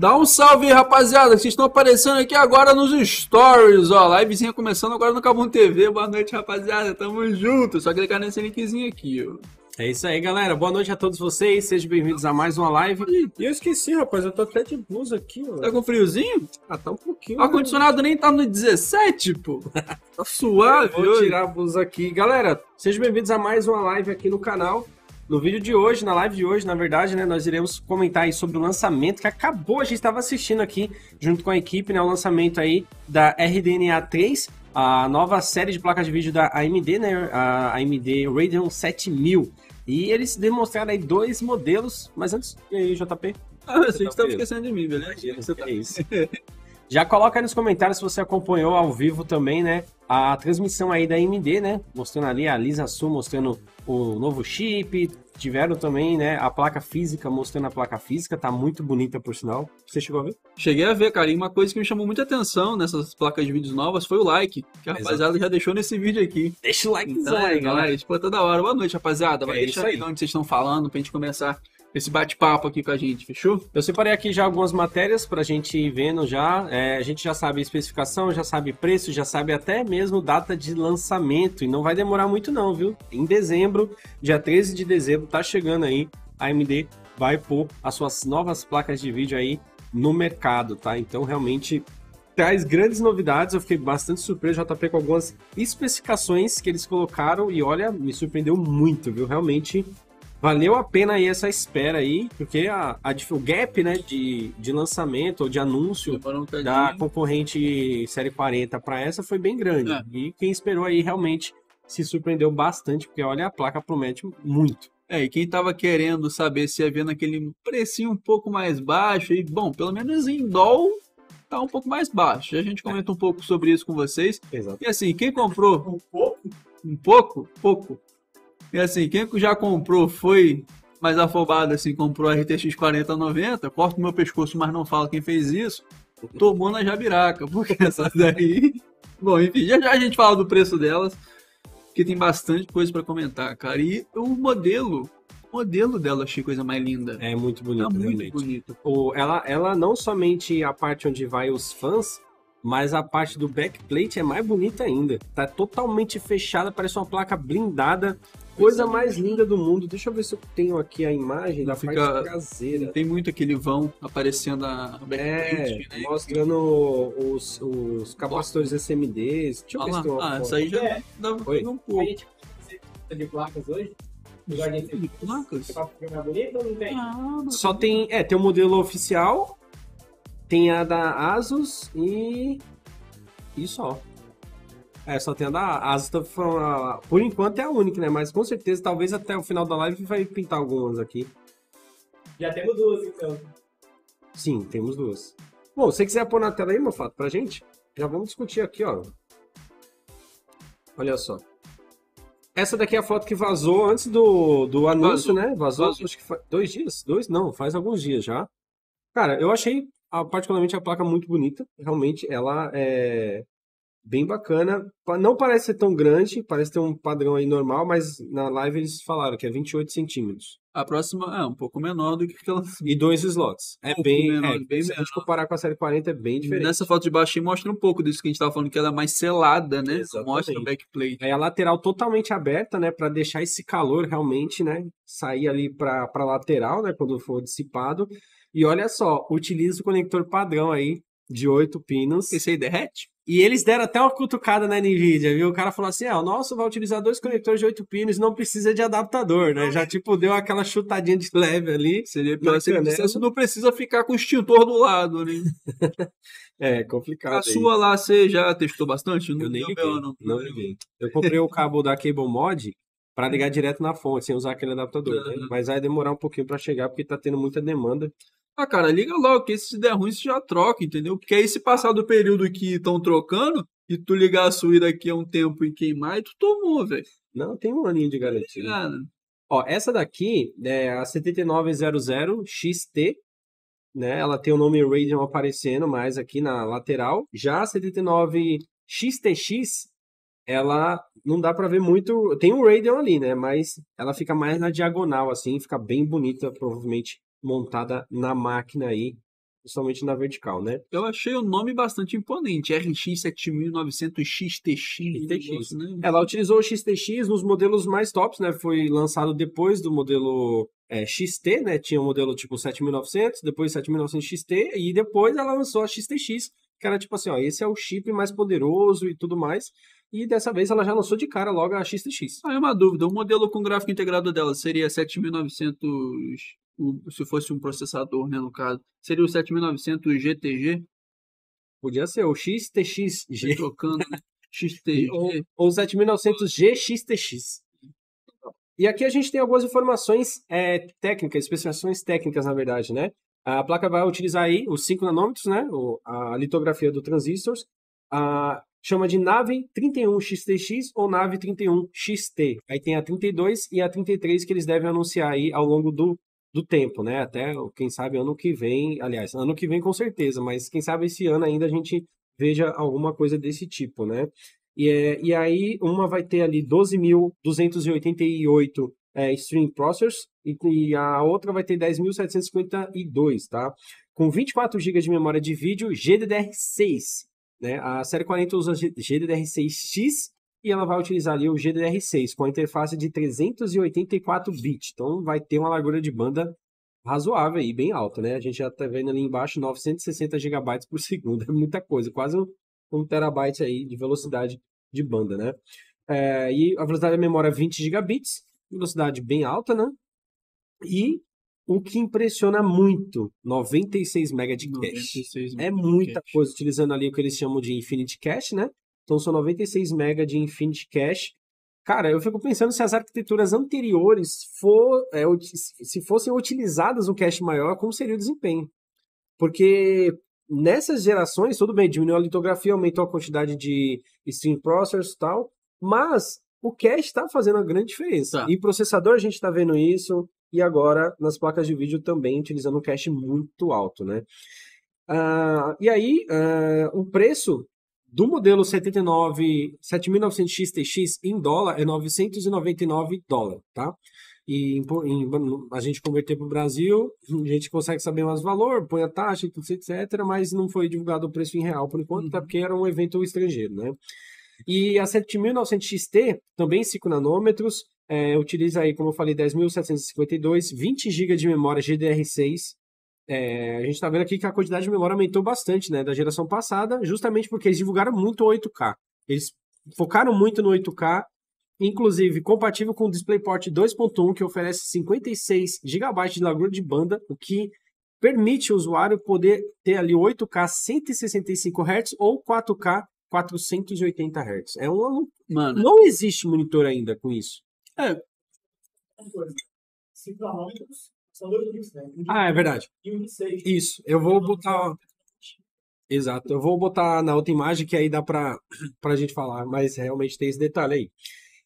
Dá um salve aí, rapaziada, vocês estão aparecendo aqui agora nos stories, ó. Livezinha começando agora no Cabum TV. Boa noite, rapaziada, tamo junto. Só clicar nesse linkzinho aqui, ó. É isso aí, galera. Boa noite a todos vocês. Sejam bem-vindos a mais uma live. E eu esqueci, rapaz. Eu tô até de blusa aqui, ó. Tá com friozinho? Ah, tá um pouquinho. O né? ar-condicionado nem tá no 17, pô. Tá suave. Eu vou hoje. tirar a blusa aqui. Galera, sejam bem-vindos a mais uma live aqui no canal. No vídeo de hoje, na live de hoje, na verdade, né, nós iremos comentar aí sobre o lançamento que acabou, a gente estava assistindo aqui junto com a equipe, né, o lançamento aí da RDNA 3, a nova série de placas de vídeo da AMD, né, a AMD Radeon 7000. E eles demonstraram aí dois modelos, mas antes, e aí, JP? Ah, eu achei que você estava esquecendo de mim, beleza? é isso. Já coloca aí nos comentários se você acompanhou ao vivo também, né? A transmissão aí da AMD, né? Mostrando ali a Lisa Su mostrando o novo chip, tiveram também, né, a placa física, mostrando a placa física, tá muito bonita por sinal. Você chegou a ver? Cheguei a ver, cara, e uma coisa que me chamou muita atenção nessas placas de vídeos novas foi o like, que a Exato. rapaziada já deixou nesse vídeo aqui. Deixa o like então, aí, galera, tipo, toda é hora. Boa noite, rapaziada. Vai é deixar aí onde vocês estão falando pra gente começar esse bate-papo aqui com a gente, fechou? Eu separei aqui já algumas matérias para a gente ir vendo já. É, a gente já sabe especificação, já sabe preço, já sabe até mesmo data de lançamento. E não vai demorar muito não, viu? Em dezembro, dia 13 de dezembro, tá chegando aí, a AMD vai pôr as suas novas placas de vídeo aí no mercado, tá? Então, realmente traz grandes novidades. Eu fiquei bastante surpreso, JP, com algumas especificações que eles colocaram e olha, me surpreendeu muito, viu? Realmente valeu a pena aí essa espera aí, porque a, a o gap né, de, de lançamento ou de anúncio um da concorrente série 40 para essa foi bem grande. É. E quem esperou aí realmente se surpreendeu bastante, porque olha, a placa promete muito. É, e quem estava querendo saber se ia ver naquele precinho um pouco mais baixo, e bom, pelo menos em dólar tá um pouco mais baixo. A gente é. comenta é. um pouco sobre isso com vocês. Exato. E assim, quem comprou um pouco, um pouco, pouco, e assim, quem já comprou foi mais afobado, assim, comprou a RTX 4090, corta o meu pescoço, mas não fala quem fez isso, tomou na jabiraca, porque essas daí. Bom, enfim, já, já a gente fala do preço delas, que tem bastante coisa para comentar, cara. E o modelo o modelo dela achei coisa mais linda. É muito bonita, tá muito bonito bonita. O, ela, ela não somente a parte onde vai os fãs, mas a parte do backplate é mais bonita ainda. Tá totalmente fechada, parece uma placa blindada Coisa é mais linda do mundo. Deixa eu ver se eu tenho aqui a imagem Não da fica, parte traseira. Tem muito aquele vão aparecendo a é, né? mostrando os, os capacitores SMDs. Deixa eu ah ver lá. se tem uma Ah, isso aí já é. dá, um pouco. Tipo, a gente de placas hoje? De placas? Ah, só tem, é, tem o modelo oficial, tem a da Asus e e só. É, só tem a da Asta, por enquanto é a única, né? Mas com certeza, talvez até o final da live vai pintar algumas aqui. Já temos duas, então. Sim, temos duas. Bom, se você quiser pôr na tela aí, fato, pra gente, já vamos discutir aqui, ó. Olha só. Essa daqui é a foto que vazou antes do, do anúncio, né? vazou. né? Vazou, vazou, acho que faz dois dias? Dois? Não, faz alguns dias já. Cara, eu achei particularmente a placa muito bonita. Realmente, ela é bem bacana. Não parece ser tão grande, parece ter um padrão aí normal, mas na live eles falaram que é 28 centímetros. A próxima é um pouco menor do que aquela. E dois slots. É um bem. Menor, é, bem se a gente comparar com a série 40, é bem diferente. nessa foto de baixo mostra um pouco disso que a gente estava falando, que ela é mais selada, né? Exatamente. Mostra o backplate. É a lateral totalmente aberta, né? Para deixar esse calor realmente, né? Sair ali para a lateral, né? Quando for dissipado. E olha só, utiliza o conector padrão aí de oito pinos. Esse aí derrete? E eles deram até uma cutucada na NVIDIA, viu? O cara falou assim: é, o nosso vai utilizar dois conectores de 8 pinos, não precisa de adaptador, né? Já, tipo, deu aquela chutadinha de leve ali. Seria pior se dissesse, não precisa ficar com o extintor do lado, né? é, complicado. A aí. sua lá, você já testou bastante? Não eu nem não, não Eu comprei o cabo da Cable Mod, para ligar direto na fonte, sem usar aquele adaptador. Uhum. Né? Mas vai demorar um pouquinho para chegar, porque está tendo muita demanda. Ah, cara, liga logo, que se der ruim, você já troca, entendeu? Porque aí, se passar do período que estão trocando, e tu ligar a sua daqui a um tempo e queimar, e tu tomou, velho. Não, tem um aninho de garantia. Cara. Ó, essa daqui é a 7900XT, né? Ela tem o nome Radeon aparecendo mais aqui na lateral. Já a 79XTX ela não dá para ver muito. Tem um Radeon ali, né? Mas ela fica mais na diagonal, assim, fica bem bonita, provavelmente montada na máquina aí, principalmente na vertical, né? Eu achei o nome bastante imponente, RX 7900 XTX. XTX. Né? Ela utilizou o XTX nos modelos mais tops, né? Foi lançado depois do modelo é, XT, né? Tinha o um modelo tipo 7900, depois 7900 XT e depois ela lançou a XTX, que era tipo assim, ó, esse é o chip mais poderoso e tudo mais. E dessa vez ela já lançou de cara logo a XTX. Ah, é uma dúvida. O modelo com gráfico integrado dela seria 7900, se fosse um processador, né, no caso. Seria o 7900 GTG? Podia ser, o XTX. Trocando, né? XTG. Ou, ou 7900 GXTX. E aqui a gente tem algumas informações é, técnicas, especificações técnicas, na verdade, né? A placa vai utilizar aí os 5 nanômetros, né? O, a litografia do transistores, a, chama de nave 31XTX ou nave 31XT. Aí tem a 32 e a 33 que eles devem anunciar aí ao longo do, do tempo, né? Até, quem sabe, ano que vem. Aliás, ano que vem com certeza, mas quem sabe esse ano ainda a gente veja alguma coisa desse tipo, né? E, é, e aí, uma vai ter ali 12.288 é, stream processors e, e, a outra vai ter 10.752, tá? Com 24 GB de memória de vídeo, GDDR6. Né? A série 40 usa GDDR6X e ela vai utilizar ali o GDDR6 com a interface de 384 bits. Então vai ter uma largura de banda razoável e bem alta, né? A gente já está vendo ali embaixo 960 GB por segundo, é muita coisa, quase um, um terabyte aí de velocidade de banda, né? É, e a velocidade da memória é 20 gigabits, velocidade bem alta, né? E o que impressiona muito, 96 MB de cache. é muita cache. coisa, utilizando ali o que eles chamam de Infinity Cache, né? Então são 96 MB de Infinity Cache. Cara, eu fico pensando se as arquiteturas anteriores for, é, se fossem utilizadas um cache maior, como seria o desempenho? Porque nessas gerações, tudo bem, diminuiu a litografia, aumentou a quantidade de stream processors e tal, mas o cache está fazendo a grande diferença. Tá. E processador, a gente está vendo isso, e agora nas placas de vídeo também utilizando um cache muito alto, né? Uh, e aí, uh, o preço do modelo 79, 7900X em dólar é 999 dólares, tá? E em, em, a gente converter para o Brasil, a gente consegue saber mais valor, põe a taxa, etc, mas não foi divulgado o preço em real por enquanto, tá? uhum. tá? Porque era um evento estrangeiro, né? E a 7900 XT, também 5 nanômetros, é, utiliza aí, como eu falei, 10.752, 20 GB de memória GDR6. É, a gente está vendo aqui que a quantidade de memória aumentou bastante, né, da geração passada, justamente porque eles divulgaram muito o 8K. Eles focaram muito no 8K, inclusive compatível com o DisplayPort 2.1, que oferece 56 GB de largura de banda, o que permite o usuário poder ter ali 8K 165 Hz ou 4K 480 Hz. É um Mano. Não existe monitor ainda com isso. É. Ah, é verdade. Isso. Eu vou botar. Exato. Eu vou botar na outra imagem que aí dá pra, pra gente falar, mas realmente tem esse detalhe aí.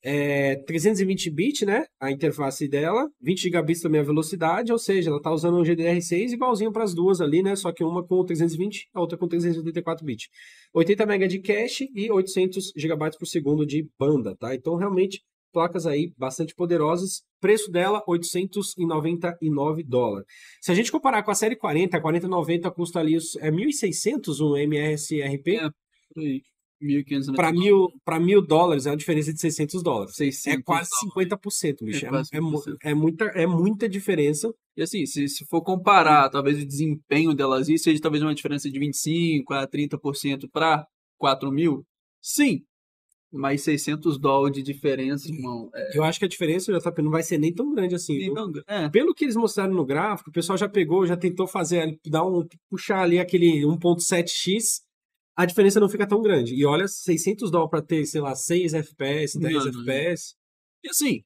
É, 320 bit, né? A interface dela, 20 gigabits também a velocidade, ou seja, ela tá usando um GDR6 igualzinho para as duas ali, né? Só que uma com 320, a outra com 384 bit. 80 MB de cache e 800 GB por segundo de banda, tá? Então realmente placas aí bastante poderosas. Preço dela, 899 dólares. Se a gente comparar com a série 40, a 4090 custa ali é 1.600 um MSRP. É, Para mil, né? para mil dólares é uma diferença de 600 dólares. 600 é, é quase dólares. 50%, bicho. É, é, é, é, muita, é muita diferença. E assim, se, se for comparar, talvez o desempenho delas seja talvez é uma diferença de 25% a 30% para 4 mil, sim, mais 600 dólares de diferença, irmão. É... Eu acho que a diferença, JP, não vai ser nem tão grande assim. Não, é. Pelo que eles mostraram no gráfico, o pessoal já pegou, já tentou fazer, dar um, puxar ali aquele 1.7x, a diferença não fica tão grande. E olha, 600 dólares para ter, sei lá, 6 FPS, 10 não, FPS. Não. E assim,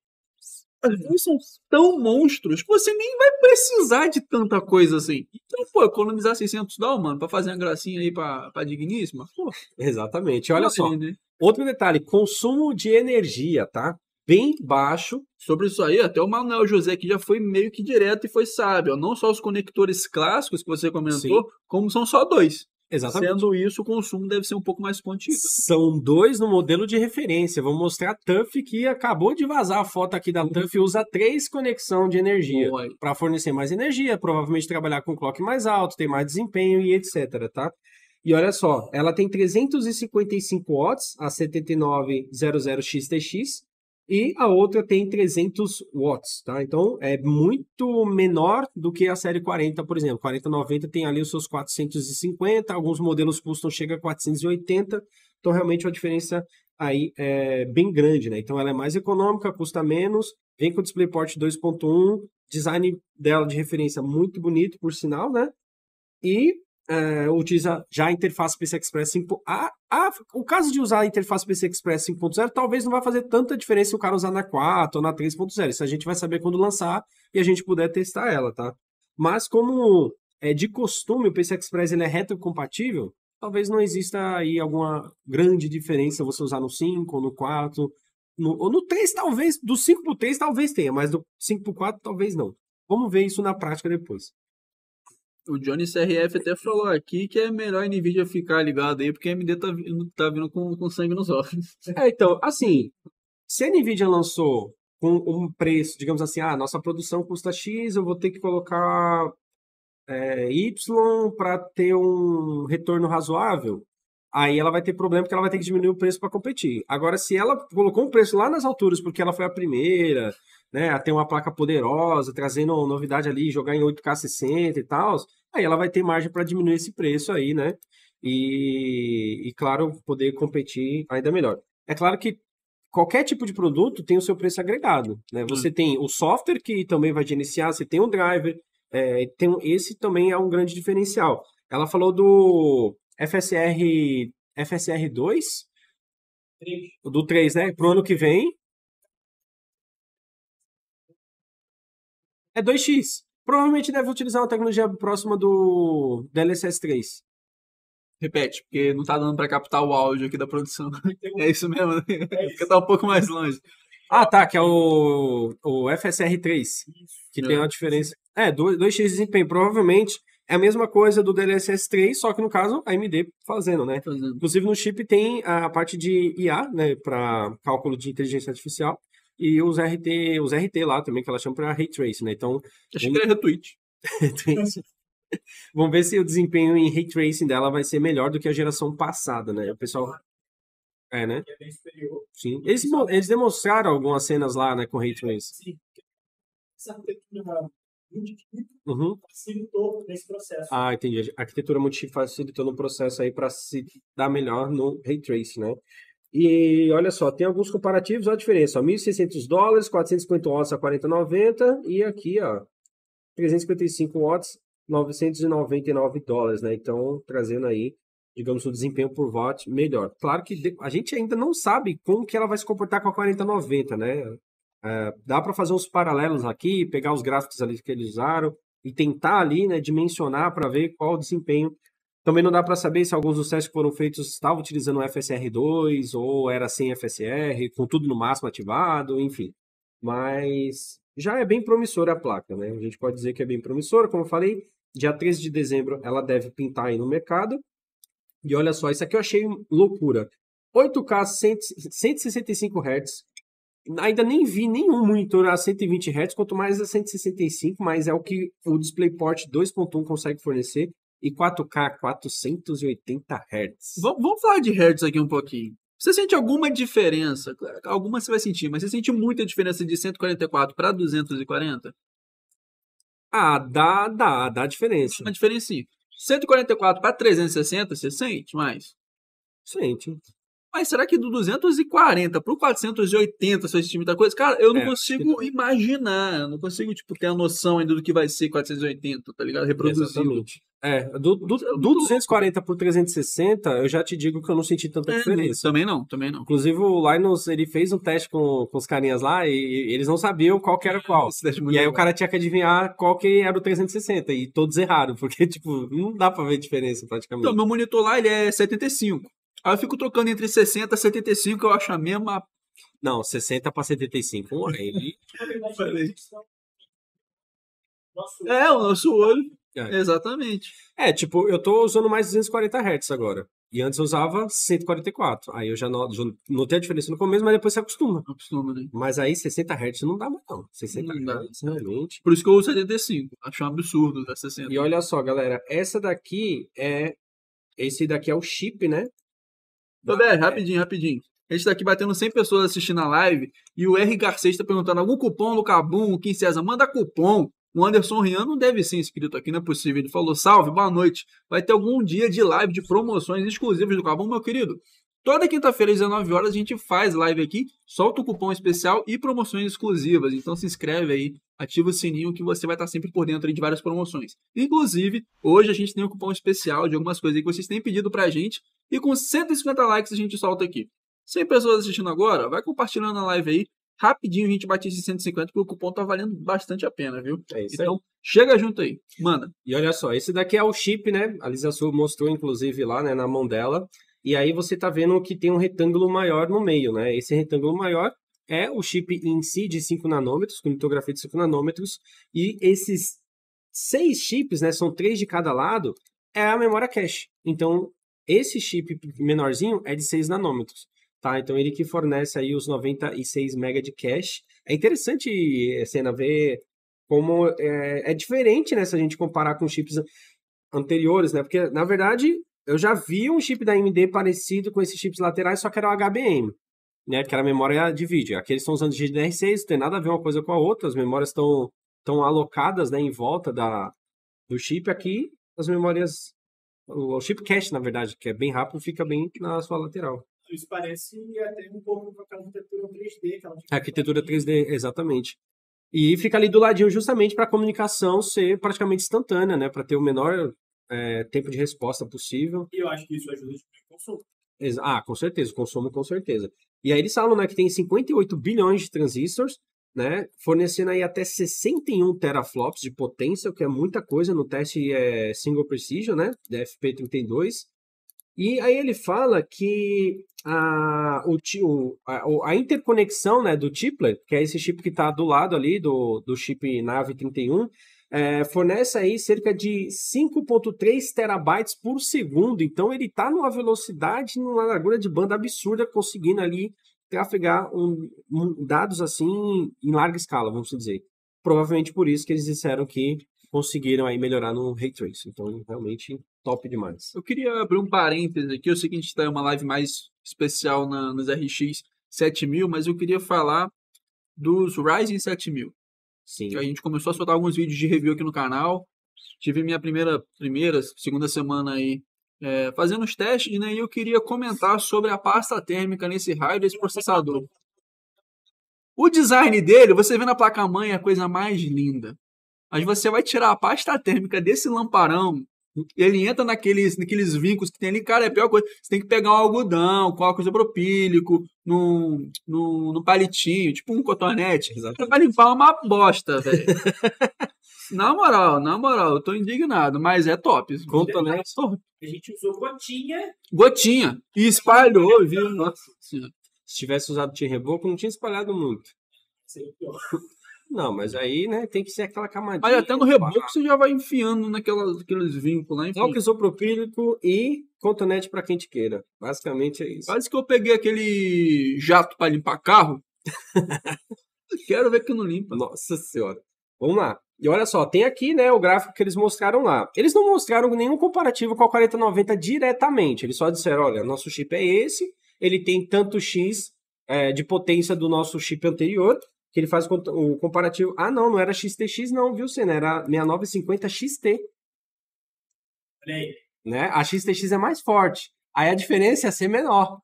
as duas são tão monstros que você nem vai precisar de tanta coisa assim. Então, pô, economizar 600 dólares, mano, pra fazer uma gracinha aí pra, pra digníssima, pô. Exatamente. Olha só. Né? Outro detalhe, consumo de energia, tá? Bem baixo. Sobre isso aí, até o Manuel José que já foi meio que direto e foi sábio. Não só os conectores clássicos que você comentou, Sim. como são só dois. Exatamente. Sendo isso, o consumo deve ser um pouco mais contido. Né? São dois no modelo de referência. vou mostrar a TUF que acabou de vazar a foto aqui da uhum. TUF usa três conexão de energia para fornecer mais energia, provavelmente trabalhar com clock mais alto, ter mais desempenho e etc, tá? E olha só, ela tem 355 watts, a 7900XTX, e a outra tem 300 watts, tá? Então é muito menor do que a série 40, por exemplo. 4090 tem ali os seus 450, alguns modelos custam chega a 480, então realmente uma diferença aí é bem grande, né? Então ela é mais econômica, custa menos, vem com DisplayPort 2.1, design dela de referência muito bonito, por sinal, né? E é, utiliza já a interface PC Express 5. A, a, o caso de usar a interface PC Express 5.0 talvez não vai fazer tanta diferença se o cara usar na 4 ou na 3.0. Isso a gente vai saber quando lançar e a gente puder testar ela, tá? Mas como é de costume o PC Express ele é retrocompatível, talvez não exista aí alguma grande diferença você usar no 5 ou no 4. No, ou no 3, talvez, do 5 para 3 talvez tenha, mas do 5 para 4 talvez não. Vamos ver isso na prática depois. O Johnny CRF até falou aqui que é melhor a Nvidia ficar ligado aí, porque a AMD tá vindo, tá vindo com, com sangue nos olhos. É, então, assim, se a Nvidia lançou com um preço, digamos assim, ah, nossa produção custa X, eu vou ter que colocar é, Y para ter um retorno razoável, aí ela vai ter problema porque ela vai ter que diminuir o preço para competir. Agora, se ela colocou um preço lá nas alturas porque ela foi a primeira, né, a ter uma placa poderosa, trazendo novidade ali, jogar em 8K 60 e tal, aí ela vai ter margem para diminuir esse preço aí, né? E, e, claro, poder competir ainda melhor. É claro que qualquer tipo de produto tem o seu preço agregado, né? Hum. Você hum. tem o software que também vai gerenciar, você tem o driver, é, tem, esse também é um grande diferencial. Ela falou do FSR, FSR 2? Do 3, né? Pro ano que vem. É 2x provavelmente deve utilizar uma tecnologia próxima do DLSS 3. Repete, porque não tá dando para captar o áudio aqui da produção. Então, é isso mesmo, né? É isso. um pouco mais longe. Ah, tá, que é o, o FSR3, que tem uma ah, diferença. É, 2x de desempenho. Provavelmente é a mesma coisa do DLSS3, só que no caso a AMD fazendo, né? Inclusive no chip tem a parte de IA, né, para cálculo de inteligência artificial. E os RT, os RT lá também, que elas chamam para ray trace, né? Então. Acho que era retweet. Vamos ver se o desempenho em ray tracing dela vai ser melhor do que a geração passada, né? O pessoal. É, né? É sim. Eles, eles demonstraram algumas cenas lá, né, com ray tracing. Sim. Essa arquitetura é uhum. facilitou nesse processo. Ah, entendi. A arquitetura multi facilitou no processo aí para se dar melhor no ray tracing, né? E olha só, tem alguns comparativos, olha a diferença, ó, 1.600 dólares, 450 watts a 40,90 e aqui, ó, 355 watts, 999 dólares, né? Então, trazendo aí, digamos, o desempenho por watt melhor. Claro que a gente ainda não sabe como que ela vai se comportar com a 4090, né? É, dá para fazer uns paralelos aqui, pegar os gráficos ali que eles usaram e tentar ali, né, dimensionar para ver qual o desempenho também não dá para saber se alguns dos testes que foram feitos estavam utilizando o FSR2 ou era sem FSR, com tudo no máximo ativado, enfim. Mas já é bem promissora a placa, né? A gente pode dizer que é bem promissora, como eu falei, dia 13 de dezembro ela deve pintar aí no mercado. E olha só, isso aqui eu achei loucura. 8K 165 Hz. Ainda nem vi nenhum monitor a 120 Hz, quanto mais a 165, mas é o que o DisplayPort 2.1 consegue fornecer e 4K 480 Hz. vamos falar de Hz aqui um pouquinho. Você sente alguma diferença? Alguma você vai sentir, mas você sente muita diferença de 144 para 240? Ah, dá, dá, dá diferença. Uma diferença sim. 144 para 360, você sente mais? Sente. Mas será que do 240 pro 480, se eu assistir muita coisa, cara, eu não é, consigo que... imaginar, eu não consigo, tipo, ter a noção ainda do que vai ser 480, tá ligado? Reproduzido. É, do, do, do 240 pro 360, eu já te digo que eu não senti tanta é, diferença. Também não, também não. Inclusive, o Linus, ele fez um teste com, com os carinhas lá e, e eles não sabiam qual que era qual. É e aí bom. o cara tinha que adivinhar qual que era o 360 e todos erraram, porque, tipo, não dá pra ver diferença praticamente. Então, meu monitor lá, ele é 75. Aí eu fico trocando entre 60 e 75, eu acho a mesma. Não, 60 para 75. Um ele... é, o nosso olho. É. Exatamente. É, tipo, eu tô usando mais 240 Hz agora. E antes eu usava 144. Aí eu já notei a diferença no começo, mas depois você acostuma. Acostuma, né? Mas aí 60 Hz não dá mais, não. 60 não Hz realmente. Por isso que eu uso 75. Acho um absurdo usar 60. E olha só, galera. Essa daqui é. Esse daqui é o chip, né? Roberto, rapidinho, rapidinho. A gente tá aqui batendo 100 pessoas assistindo a live e o R. Garcês está perguntando algum cupom no Cabum, o Kim César, manda cupom. O Anderson Rian não deve ser inscrito aqui, não é possível. Ele falou, salve, boa noite. Vai ter algum dia de live de promoções exclusivas do Cabum, meu querido. Toda quinta-feira, às 19 horas, a gente faz live aqui, solta o cupom especial e promoções exclusivas. Então se inscreve aí ativa o sininho que você vai estar sempre por dentro de várias promoções. Inclusive, hoje a gente tem um cupom especial de algumas coisas que vocês têm pedido pra gente e com 150 likes a gente solta aqui. 100 pessoas assistindo agora, vai compartilhando a live aí. Rapidinho a gente bate esses 150 porque o cupom tá valendo bastante a pena, viu? É isso então, aí. chega junto aí. Manda. E olha só, esse daqui é o chip, né? A Lisa Sul mostrou inclusive lá, né, na mão dela. E aí você tá vendo que tem um retângulo maior no meio, né? Esse retângulo maior é o chip em si de 5 nanômetros, com litografia de 5 nanômetros, e esses seis chips, né, são três de cada lado, é a memória cache. Então, esse chip menorzinho é de 6 nanômetros. Tá, então ele que fornece aí os 96 MB de cache. É interessante, Cena, eh, ver como é, é diferente, né, se a gente comparar com chips anteriores, né? Porque, na verdade, eu já vi um chip da AMD parecido com esses chips laterais, só que era o HBM né, que era a memória de vídeo. Aqui eles estão usando GDDR6, não tem nada a ver uma coisa com a outra, as memórias estão estão alocadas né, em volta da, do chip aqui, as memórias, o chip cache, na verdade, que é bem rápido, fica bem na sua lateral. Isso parece até um pouco com aquela arquitetura 3D. Aquela arquitetura 3D, exatamente. E fica ali do ladinho justamente para a comunicação ser praticamente instantânea, né? Para ter o menor é, tempo de resposta possível. E eu acho que isso ajuda o consumo. Ah, com certeza, consumo com certeza. E aí eles falam né, que tem 58 bilhões de transistores, né, fornecendo aí até 61 teraflops de potência, o que é muita coisa no teste é, single precision, né, da FP32. E aí ele fala que a, o, a, a interconexão né, do chiplet, que é esse chip que está do lado ali do, do chip NAV31, é, fornece aí cerca de 5.3 terabytes por segundo. Então ele está numa velocidade, numa largura de banda absurda, conseguindo ali trafegar um, um, dados assim em larga escala, vamos dizer. Provavelmente por isso que eles disseram que conseguiram aí melhorar no Ray trace. Então, realmente, top demais. Eu queria abrir um parênteses aqui. Eu sei que a gente está em uma live mais especial na, nos RX 7000, mas eu queria falar dos Ryzen 7000. Sim. a gente começou a soltar alguns vídeos de review aqui no canal. Tive minha primeira, primeira, segunda semana aí é, fazendo os testes, né? E eu queria comentar sobre a pasta térmica nesse raio desse processador. O design dele, você vê na placa-mãe, é a coisa mais linda. Mas você vai tirar a pasta térmica desse lamparão ele entra naqueles, naqueles vínculos que tem ali, cara, é a pior coisa. Você tem que pegar um algodão com álcool isopropílico, num, num, num palitinho, tipo um cotonete, Exatamente. limpar uma bosta, velho. na moral, na moral, eu tô indignado, mas é top. Cotonete. É a gente usou gotinha. Gotinha. E espalhou, viu? Nossa senhora. Se tivesse usado reboco, não tinha espalhado muito. Seria pior. Não, mas aí, né, tem que ser aquela camadinha. Olha, até no né, reboco você já vai enfiando naquela, naqueles vínculos lá. Enfim. Álcool isopropílico e cotonete para quem te queira. Basicamente é isso. Quase que eu peguei aquele jato para limpar carro. Quero ver que não limpa. Nossa senhora. Vamos lá. E olha só, tem aqui né, o gráfico que eles mostraram lá. Eles não mostraram nenhum comparativo com a 4090 diretamente. Eles só disseram: olha, nosso chip é esse, ele tem tanto X é, de potência do nosso chip anterior, que ele faz o comparativo. Ah, não, não era XTX, não, viu, Senna? Era 6950 XT. Peraí. Né? A XTX é mais forte. Aí a diferença é ser menor.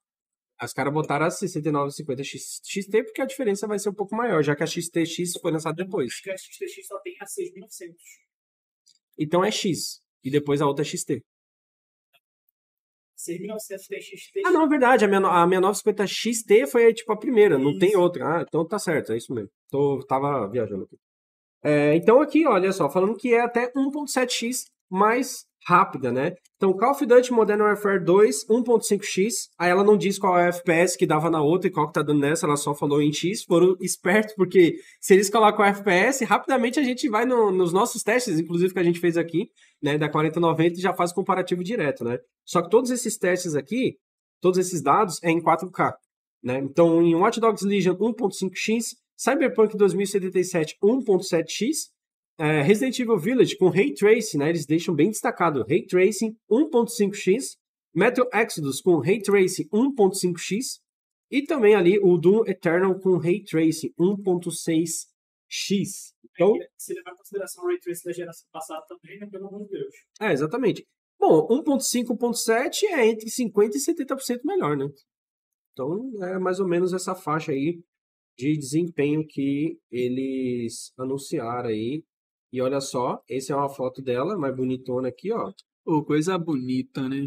Os caras botaram a 6950 XT porque a diferença vai ser um pouco maior, já que a XTX foi lançada depois. Acho que a XTX só tem a 6900. Então é X. E depois a outra é XT. 6950XT. Ah, não, é verdade. A 6950XT foi tipo a primeira, isso. não tem outra. Ah, então tá certo, é isso mesmo. Tô, tava viajando aqui. É, então aqui, olha só, falando que é até 1.7x mais rápida, né? Então, Call of Duty Modern Warfare 2, 1.5x. Aí ela não diz qual é o FPS que dava na outra e qual que tá dando nessa, ela só falou em X. Foram espertos, porque se eles colocam o FPS, rapidamente a gente vai no, nos nossos testes, inclusive que a gente fez aqui, né, da 4090, e já faz comparativo direto, né? Só que todos esses testes aqui, todos esses dados, é em 4K, né? Então, em Watch Dogs Legion 1.5x, Cyberpunk 2077 1.7x, é, Resident Evil Village com Ray Tracing, né? Eles deixam bem destacado Ray Tracing 1.5x, Metro Exodus com Ray Tracing 1.5x e também ali o Doom Eternal com Ray Tracing 1.6x. Então, se levar em consideração o Ray Tracing da geração passada também, né? Pelo amor de Deus. É, exatamente. Bom, 1.5.7 é entre 50% e 70% melhor, né? Então, é mais ou menos essa faixa aí de desempenho que eles anunciaram aí e olha só, essa é uma foto dela, mais bonitona aqui, ó. oh, coisa bonita, né?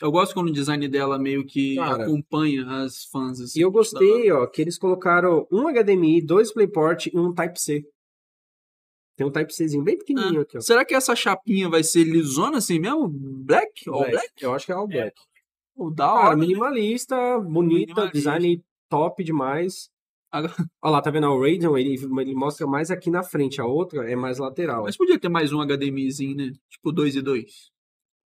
Eu gosto quando o design dela meio que Cara, acompanha as fãs. Assim, e eu gostei, da... ó, que eles colocaram um HDMI, dois Playport e um Type-C. Tem um Type-Czinho bem pequenininho ah, aqui, ó. Será que essa chapinha vai ser lisona assim mesmo? Black? All black? black? Eu acho que é all é. black. É. O da hora, Cara, né? minimalista, né? bonita, minimalista. design top demais. Olha lá, tá vendo? O Radeon, ele, ele, mostra mais aqui na frente, a outra é mais lateral. Mas podia ter mais um HDMIzinho, né? Tipo 2 e 2.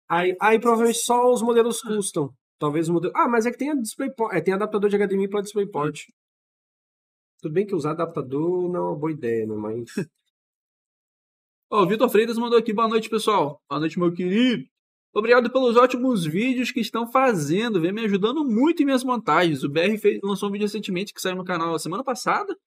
Aí, aí provavelmente só os modelos custam. Talvez o modelo... Ah, mas é que tem a DisplayPort, é, tem adaptador de HDMI para DisplayPort. Tudo bem que usar adaptador não é uma boa ideia, né? Mas... Ó, oh, o Vitor Freitas mandou aqui, boa noite, pessoal. Boa noite, meu querido. Obrigado pelos ótimos vídeos que estão fazendo, vem me ajudando muito em minhas montagens. O BR fez, lançou um vídeo recentemente que saiu no canal semana passada,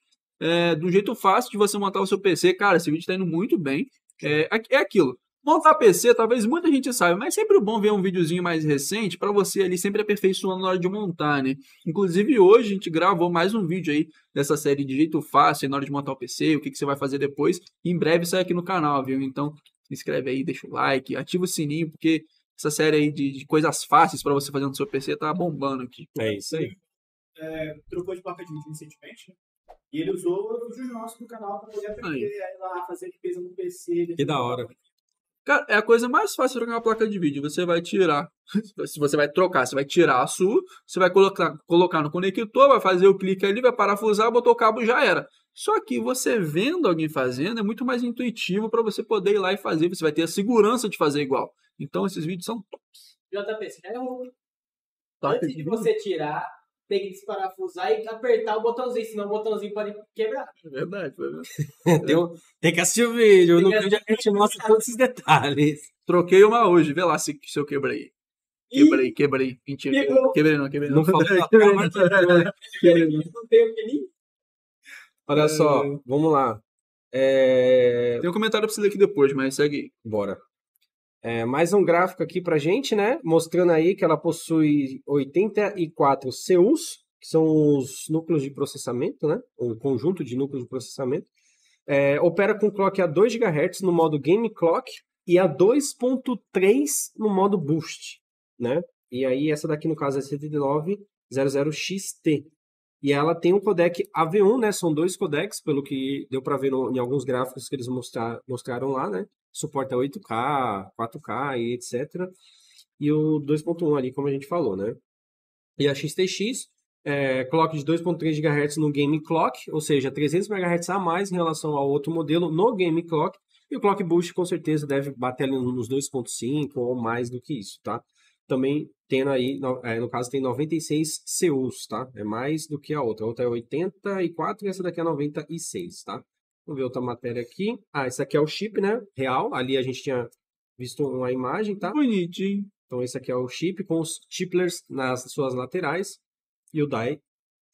é, do jeito fácil de você montar o seu PC. Cara, esse vídeo está indo muito bem. É, é aquilo. Montar PC, talvez muita gente saiba, mas é sempre bom ver um videozinho mais recente para você ali sempre aperfeiçoando na hora de montar, né? Inclusive hoje a gente gravou mais um vídeo aí dessa série de jeito fácil na hora de montar o PC, o que, que você vai fazer depois. Em breve sai aqui no canal, viu? Então se inscreve aí, deixa o like, ativa o sininho, porque essa série aí de, de coisas fáceis para você fazer no seu PC tá bombando aqui. É isso aí. É, trocou de placa de vídeo recentemente, né? E ele usou os nossos do canal para poder aprender aí. lá, fazer limpeza no PC. Que da hora. É Cara, é a coisa mais fácil trocar uma placa de vídeo. Você vai tirar, se você vai trocar, você vai tirar a sua, você vai colocar, colocar no conector, vai fazer o clique ali, vai parafusar, botou o cabo já era. Só que você vendo alguém fazendo é muito mais intuitivo para você poder ir lá e fazer. Você vai ter a segurança de fazer igual. Então esses vídeos são tops. JP, você já errou. Tá Antes de você tirar, tem que desparafusar e apertar o botãozinho, senão o botãozinho pode quebrar. É verdade, foi verdade. tem, tem que assistir o vídeo. Tem no vídeo a gente mostra todos esses detalhes. Troquei uma hoje, vê lá se, se eu quebrei. Quebrei, quebrei. Mentira. Pegou. Quebrei não, quebrei não. Não falta Não que nem. Olha só, é. vamos lá. É... Tem um comentário pra você ler aqui depois, mas segue. Bora. É, mais um gráfico aqui para gente, né? Mostrando aí que ela possui 84 CUs, que são os núcleos de processamento, né? O conjunto de núcleos de processamento. É, opera com clock a 2 GHz no modo Game Clock e a 2.3 no modo Boost, né? E aí essa daqui no caso é 7900XT. E ela tem um codec AV1, né? São dois codecs, pelo que deu para ver no, em alguns gráficos que eles mostrar, mostraram lá, né? suporta 8K, 4K e etc. E o 2.1 ali, como a gente falou, né? E a XTX, é, clock de 2.3 GHz no Game Clock, ou seja, 300 MHz a mais em relação ao outro modelo no Game Clock, e o Clock Boost com certeza deve bater ali nos 2.5 ou mais do que isso, tá? Também tendo aí, no, é, no caso, tem 96 CUs, tá? É mais do que a outra. A outra é 84 e essa daqui é 96, tá? Vamos ver outra matéria aqui. Ah, esse aqui é o chip, né? Real. Ali a gente tinha visto uma imagem, tá? Bonitinho. Então esse aqui é o chip com os chiplers nas suas laterais e o DAI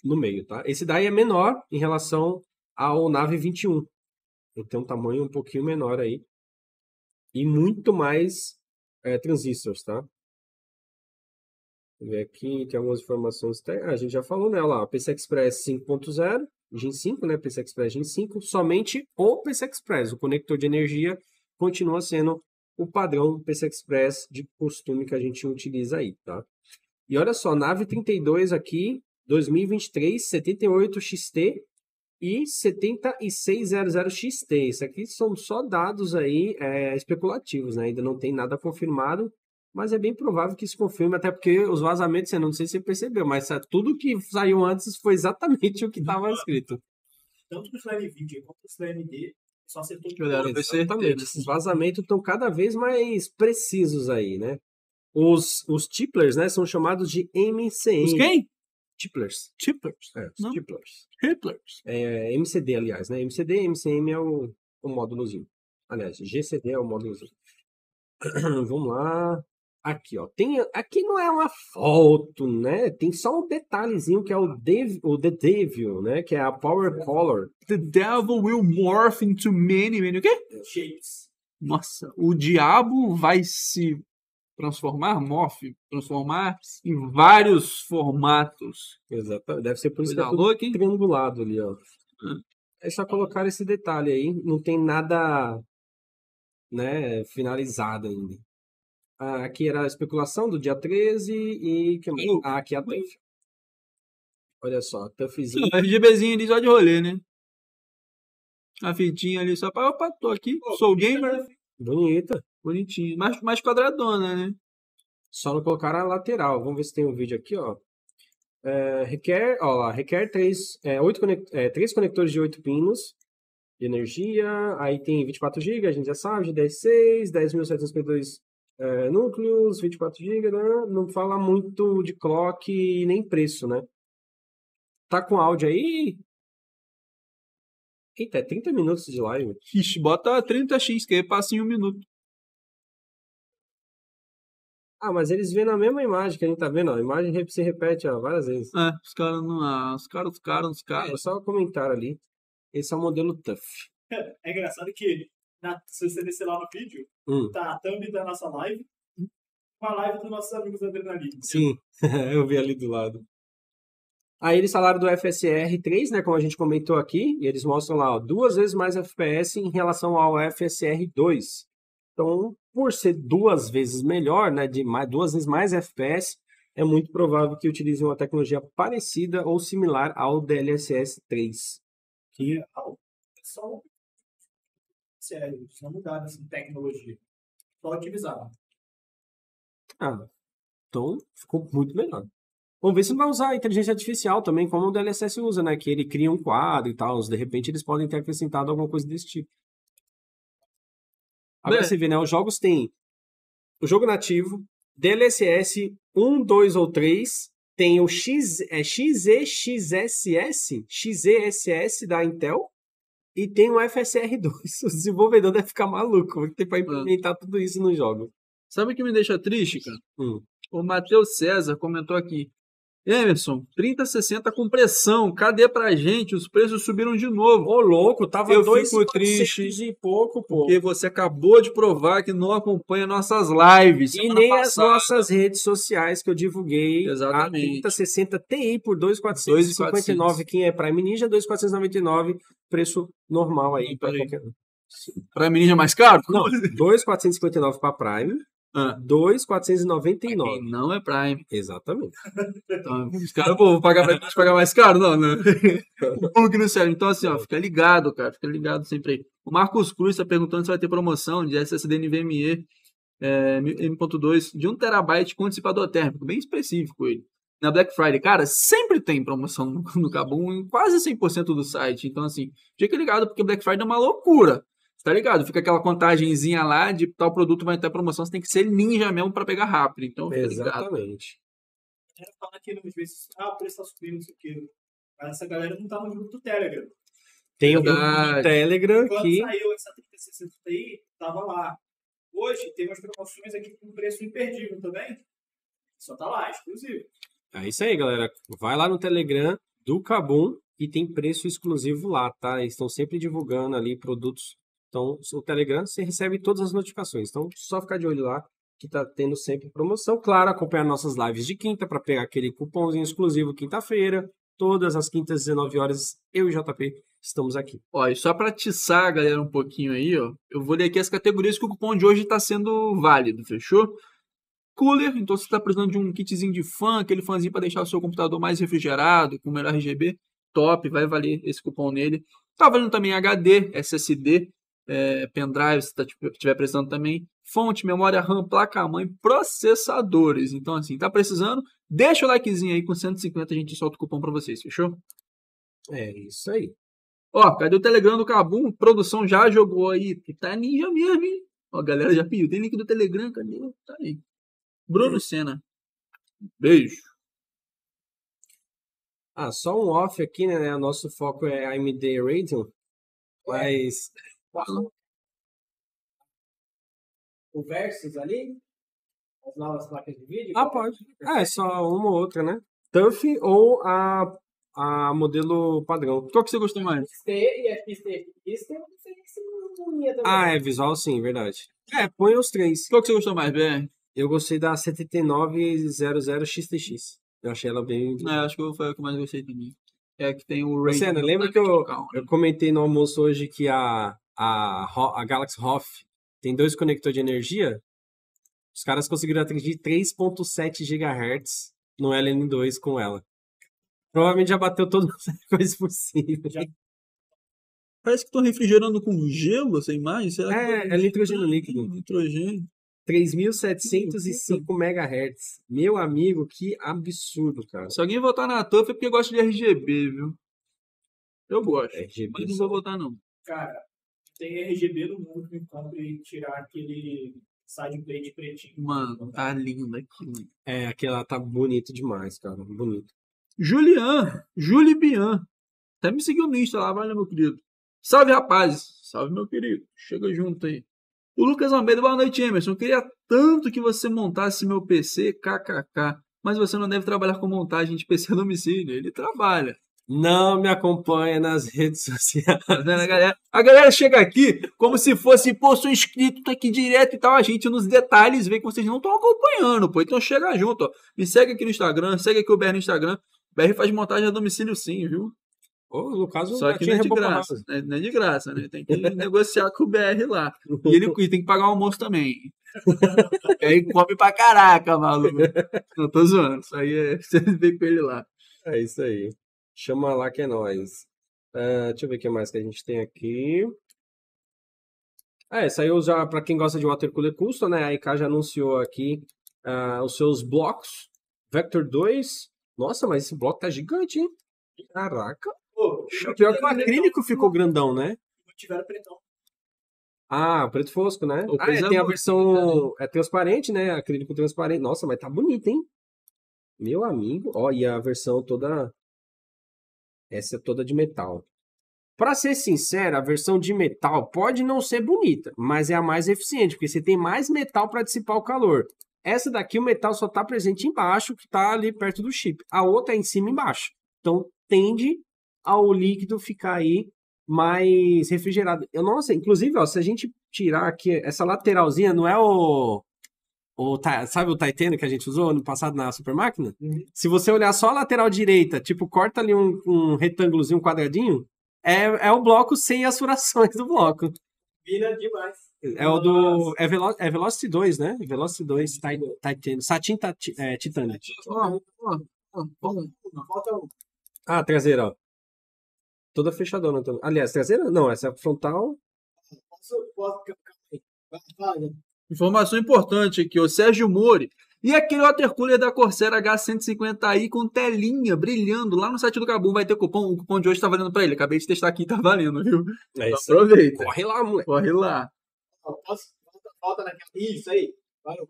no meio, tá? Esse DAI é menor em relação ao Nave 21. Então um tamanho um pouquinho menor aí. E muito mais é, transistores, tá? Vamos ver aqui, tem algumas informações. Ah, a gente já falou, né? Olha lá, PC Express 5.0 Gen 5, né, PCI Express Gen 5, somente o PCI Express, o conector de energia, continua sendo o padrão PCI Express de costume que a gente utiliza aí, tá? E olha só, nave 32 aqui, 2023, 78 XT e 7600 XT. Isso aqui são só dados aí é, especulativos, né? Ainda não tem nada confirmado, mas é bem provável que isso confirme, até porque os vazamentos, eu não sei se você percebeu, mas é, tudo que saiu antes foi exatamente o que estava escrito. Tanto do Flame Video quanto do Flame D, só acertou tudo. Olharam Exatamente, esses vazamentos estão cada vez mais precisos aí, né? Os, os tiplers, né, são chamados de MCN. Os quem? Tiplers. Tiplers. É, os tiplers. Tiplers. É, MCD, aliás, né? MCD, MCM é o, o módulozinho. Aliás, GCD é o módulozinho. Vamos lá. Aqui, ó. Tem, aqui não é uma foto, né? Tem só um detalhezinho que é o, Dev, o The Devil, né? Que é a Power Color. The Devil will morph into many, many. O quê? Shapes. Nossa, o diabo vai se transformar, morph, transformar em vários formatos. exato Deve ser por isso Coisa que é aqui. triangulado ali, ó. É só colocar esse detalhe aí. Não tem nada né, finalizado ainda. Ah, aqui era a especulação do dia 13 e que mais? Ah, aqui é a Tuff. Olha só, Tuffzinho. O FGBzinho ali só de rolê, né? A fitinha ali só para. Opa, tô aqui, Pô, sou gamer. Bonita. bonitinha Mais, mais quadradona, né? Só não colocar a lateral. Vamos ver se tem um vídeo aqui, ó. É, requer, ó lá, requer três, é, oito conect, é, três conectores de 8 pinos de energia. Aí tem 24 GB, a gente já sabe, de 10.6, 10.752 é, núcleos, 24 GB, né? não fala muito de clock e nem preço, né? Tá com áudio aí? Eita, é 30 minutos de live. Ixi, bota 30x, que aí passa em um minuto. Ah, mas eles vêem na mesma imagem que a gente tá vendo, ó. A imagem se repete ó, várias vezes. É, os caras não. Ah, os caras, os caras, os caras. É, só comentar ali. Esse é o modelo tough É engraçado que na, se você descer lá no vídeo, hum. tá a thumb da nossa live uma live dos nossos amigos da Adrenalina. Sim, eu vi ali do lado. Aí eles falaram do FSR 3, né, como a gente comentou aqui, e eles mostram lá ó, duas vezes mais FPS em relação ao FSR 2. Então, por ser duas vezes melhor, né, de mais, duas vezes mais FPS, é muito provável que utilizem uma tecnologia parecida ou similar ao DLSS 3. Que é, é só sério, eles não assim, tecnologia. Só utilizaram. Ah, então ficou muito melhor. Vamos ver se vai usar a inteligência artificial também, como o DLSS usa, né? Que ele cria um quadro e tal. De repente eles podem ter acrescentado alguma coisa desse tipo. Agora é. você vê, né? Os jogos têm o jogo nativo, DLSS 1, 2 ou 3, tem o X, é, XEXSS, XESS da Intel, e tem o FSR2. O desenvolvedor deve ficar maluco, porque tem pra ah. implementar tudo isso no jogo. Sabe o que me deixa triste, cara? Hum. O Matheus César comentou aqui. Emerson, 3060 com pressão, cadê pra gente? Os preços subiram de novo. Ô, louco, tava Eu dois fico triste e pouco, pô. Porque você acabou de provar que não acompanha nossas lives. E nem passada. as nossas redes sociais que eu divulguei. Exatamente. A 3060 TI por 2,459. Quem é Prime Ninja, 2,499. Preço normal aí. Pra, aí. Qualquer... Prime Ninja é mais caro? Não, 2,459 pra Prime. Ah, 2,499. É, quem não é Prime. Exatamente. cara então, os caras, pô, vou pagar, vou pagar mais caro, não, né? O bug no céu. Então, assim, ó, fica ligado, cara. Fica ligado sempre aí. O Marcos Cruz está perguntando se vai ter promoção de SSD NVMe é, M.2 de 1 terabyte com dissipador térmico. Bem específico ele. Na Black Friday, cara, sempre tem promoção no, no em quase 100% do site. Então, assim, fica ligado, porque Black Friday é uma loucura tá ligado? Fica aquela contagemzinha lá de tal produto vai até promoção, você tem que ser ninja mesmo para pegar rápido. Então, Exatamente. A galera fala às vezes, ah, o preço tá subindo, não sei o quê. Mas essa galera não tá no grupo do Telegram. Tem o grupo do Telegram Quando que... saiu essa 3060 aí, tava lá. Hoje tem umas promoções aqui com preço imperdível também. Só tá lá, exclusivo. É isso aí, galera. Vai lá no Telegram do Cabum e tem preço exclusivo lá, tá? estão sempre divulgando ali produtos então, o Telegram, você recebe todas as notificações. Então, só ficar de olho lá, que tá tendo sempre promoção. Claro, acompanhar nossas lives de quinta para pegar aquele cupomzinho exclusivo quinta-feira. Todas as quintas, 19 horas, eu e JP estamos aqui. Ó, e só para atiçar a galera um pouquinho aí, ó, eu vou ler aqui as categorias que o cupom de hoje está sendo válido, fechou? Cooler, então você está precisando de um kitzinho de fã, aquele fãzinho para deixar o seu computador mais refrigerado, com melhor RGB, top, vai valer esse cupom nele. Tá valendo também HD, SSD, é, pendrive, se tá, tipo, tiver precisando também, fonte, memória RAM, placa-mãe, processadores. Então, assim, tá precisando? Deixa o likezinho aí, com 150 a gente solta o cupom para vocês, fechou? É isso aí. Ó, cadê o Telegram do Cabum? Produção já jogou aí. Tá ninja mesmo, hein? Ó, a galera já pediu. Tem link do Telegram, cadê? Tá aí. Bruno Senna. Beijo. Ah, só um off aqui, né? Nosso foco é AMD Radeon. É. Mas Passou o Versus ali? As novas placas de vídeo? Ah, é pode. É, é só uma ou outra, né? TUF ou a, a modelo padrão. Qual que você gostou mais? XT e FXTX é também. Ah, é visual sim, verdade. É, põe os três. Qual que você gostou mais, BR? Eu gostei da 7900XTX. Eu achei ela bem... É, eu acho que foi a que mais gostei também. É que tem o... Luciana, lembra que eu, eu comentei no almoço hoje que a a, a Galaxy Hoff tem dois conectores de energia, os caras conseguiram atingir 3.7 GHz no LN2 com ela. Provavelmente já bateu todas as coisas possíveis. Parece que estão refrigerando com gelo sem mais. Será é, é nitrogênio líquido. Nitrogênio. 3.705 MHz. Meu amigo, que absurdo, cara. Se alguém votar na TUF é porque gosta de RGB, viu? Eu gosto. É RGB. Mas não vou votar, não. Cara, tem RGB no mundo que me e tirar aquele sideplate pretinho. Mano, tá lindo aqui. É, aquela tá bonito demais, cara. Bonito. Julian, Julie Bian. Até me seguiu no Insta lá, valeu, meu querido. Salve, rapazes. Salve, meu querido. Chega junto aí. O Lucas Almeida, boa noite, Emerson. Eu queria tanto que você montasse meu PC, kkk. Mas você não deve trabalhar com montagem de PC a domicílio. Ele trabalha. Não me acompanha nas redes sociais. Né, a, galera, a galera chega aqui como se fosse, pô, sou inscrito, tá aqui direto e tal. A gente nos detalhes vê que vocês não estão acompanhando, pô. Então chega junto, ó. Me segue aqui no Instagram, segue aqui o BR no Instagram. BR faz montagem a domicílio sim, viu? Ou, no caso, Só que não é de graça. Né? Não é de graça, né? Tem que negociar com o BR lá. E ele e tem que pagar o almoço também. e aí come pra caraca, maluco. Não tô zoando. Isso aí é. Você vem com ele lá. É isso aí. Chama lá que é nós. Uh, deixa eu ver o que mais que a gente tem aqui. É, eu já para quem gosta de water cooler custom, né? A IK já anunciou aqui uh, os seus blocos. Vector 2. Nossa, mas esse bloco tá gigante, hein? Caraca. Pô, Pior que o acrílico pretão. ficou grandão, né? Tiveram pretão. Ah, preto fosco, né? O ah, é, tem a versão é transparente, né? Acrílico transparente. Nossa, mas tá bonito, hein? Meu amigo. Ó, e a versão toda essa é toda de metal. Para ser sincero, a versão de metal pode não ser bonita, mas é a mais eficiente, porque você tem mais metal para dissipar o calor. Essa daqui o metal só está presente embaixo, que está ali perto do chip. A outra é em cima e embaixo. Então tende ao líquido ficar aí mais refrigerado. Eu não sei, inclusive, ó, se a gente tirar aqui essa lateralzinha, não é o o, sabe o Titanic que a gente usou no passado na super máquina? Uhum. Se você olhar só a lateral direita, tipo, corta ali um, um retângulozinho, um quadradinho, é, é o bloco sem as furações do bloco. Vira demais. É o do. É, Velo, é Velocity 2, né? Velocity 2, Titan Satin é, Titanic. Ah, traseira, ó. Toda fechadona também. Aliás, traseira? Não, essa é frontal. Informação importante aqui, o Sérgio Mori. E aquele watercooler da Corsair H150i com telinha brilhando lá no site do Cabum. Vai ter cupom. O cupom de hoje tá valendo para ele. Acabei de testar aqui, tá valendo, viu? É isso aproveita. Aí. Corre lá, moleque. Corre lá. Posso? naquela. Isso aí. Valeu.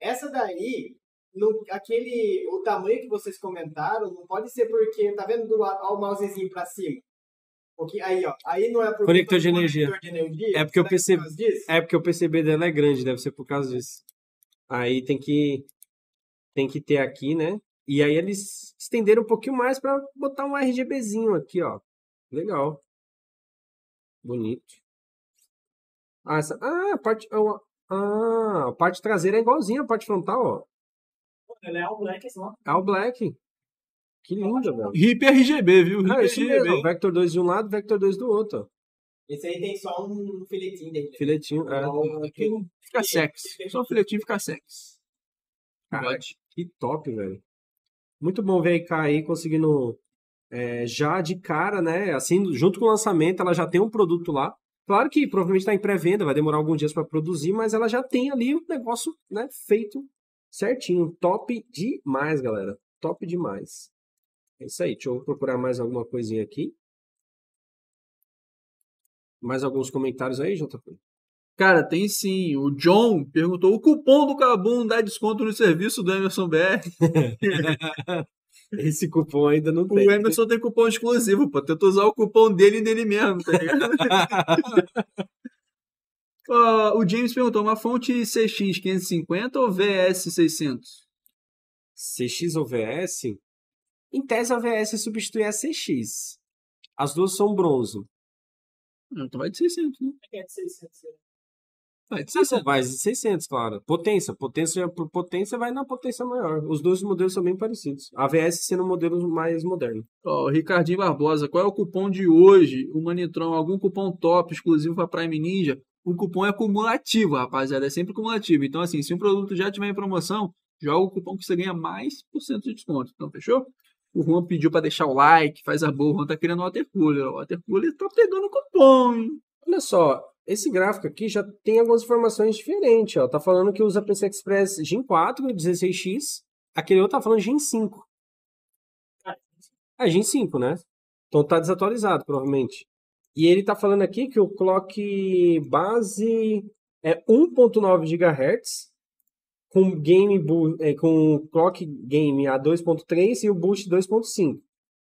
Essa daí, no, aquele, o tamanho que vocês comentaram, não pode ser porque, tá vendo do, ó, o mousezinho pra cima? aí, ó, aí não é por conector, de, energia. Conector de energia. É porque eu é percebi, é porque o PCB dela é grande, deve ser por causa disso. Aí tem que tem que ter aqui, né? E aí eles estenderam um pouquinho mais para botar um RGBzinho aqui, ó. Legal. Bonito. Ah, essa, ah, a parte ah, a parte traseira é igualzinha a parte frontal, ó. Ela é all black, só. É all black. Que lindo, velho. RIP RGB, viu? RIP ah, isso RGB. mesmo. Vector 2 de um lado, Vector 2 do outro. Esse aí tem só um filetinho dele. Né? Filetinho, é. fica sexy. Só um filetinho fica sexy. Cara, que top, velho. Muito bom ver a IK aí conseguindo é, já de cara, né? Assim, junto com o lançamento, ela já tem um produto lá. Claro que provavelmente está em pré-venda, vai demorar alguns dias para produzir, mas ela já tem ali o um negócio né, feito certinho. Top demais, galera. Top demais. É isso aí. Deixa eu procurar mais alguma coisinha aqui. Mais alguns comentários aí, JP? Cara, tem sim. O John perguntou: o cupom do Cabum dá desconto no serviço do Emerson BR? Esse cupom ainda não o tem. O Emerson tem cupom exclusivo, pô. Tenta usar o cupom dele e dele mesmo, tá ligado? uh, o James perguntou: uma fonte CX550 ou VS600? CX ou VS? Em tese, a VS substitui a CX. As duas são bronzo. Então vai de 600, né? É, é de 600. Né? Vai de 600, vai de 600, claro. Potência, potência potência vai na potência maior. Os dois modelos são bem parecidos. A VS sendo o modelo mais moderno. Ó, oh, Ricardinho Barbosa, qual é o cupom de hoje? O Manitron, algum cupom top exclusivo para Prime Ninja? O cupom é cumulativo, rapaziada, é sempre cumulativo. Então, assim, se um produto já tiver em promoção, joga o cupom que você ganha mais por cento de desconto. Então, fechou? O Juan pediu para deixar o like, faz a boa. O Juan tá criando o watercooler. O watercooler tá pegando cupom, hein? Olha só, esse gráfico aqui já tem algumas informações diferentes. Ó. Tá falando que usa PC Express Gen 4 e 16X. Aquele outro tá falando Gen 5. É Gen 5, né? Então tá desatualizado, provavelmente. E ele tá falando aqui que o clock base é 1.9 GHz com game é, com clock game a 2.3 e o boost 2.5.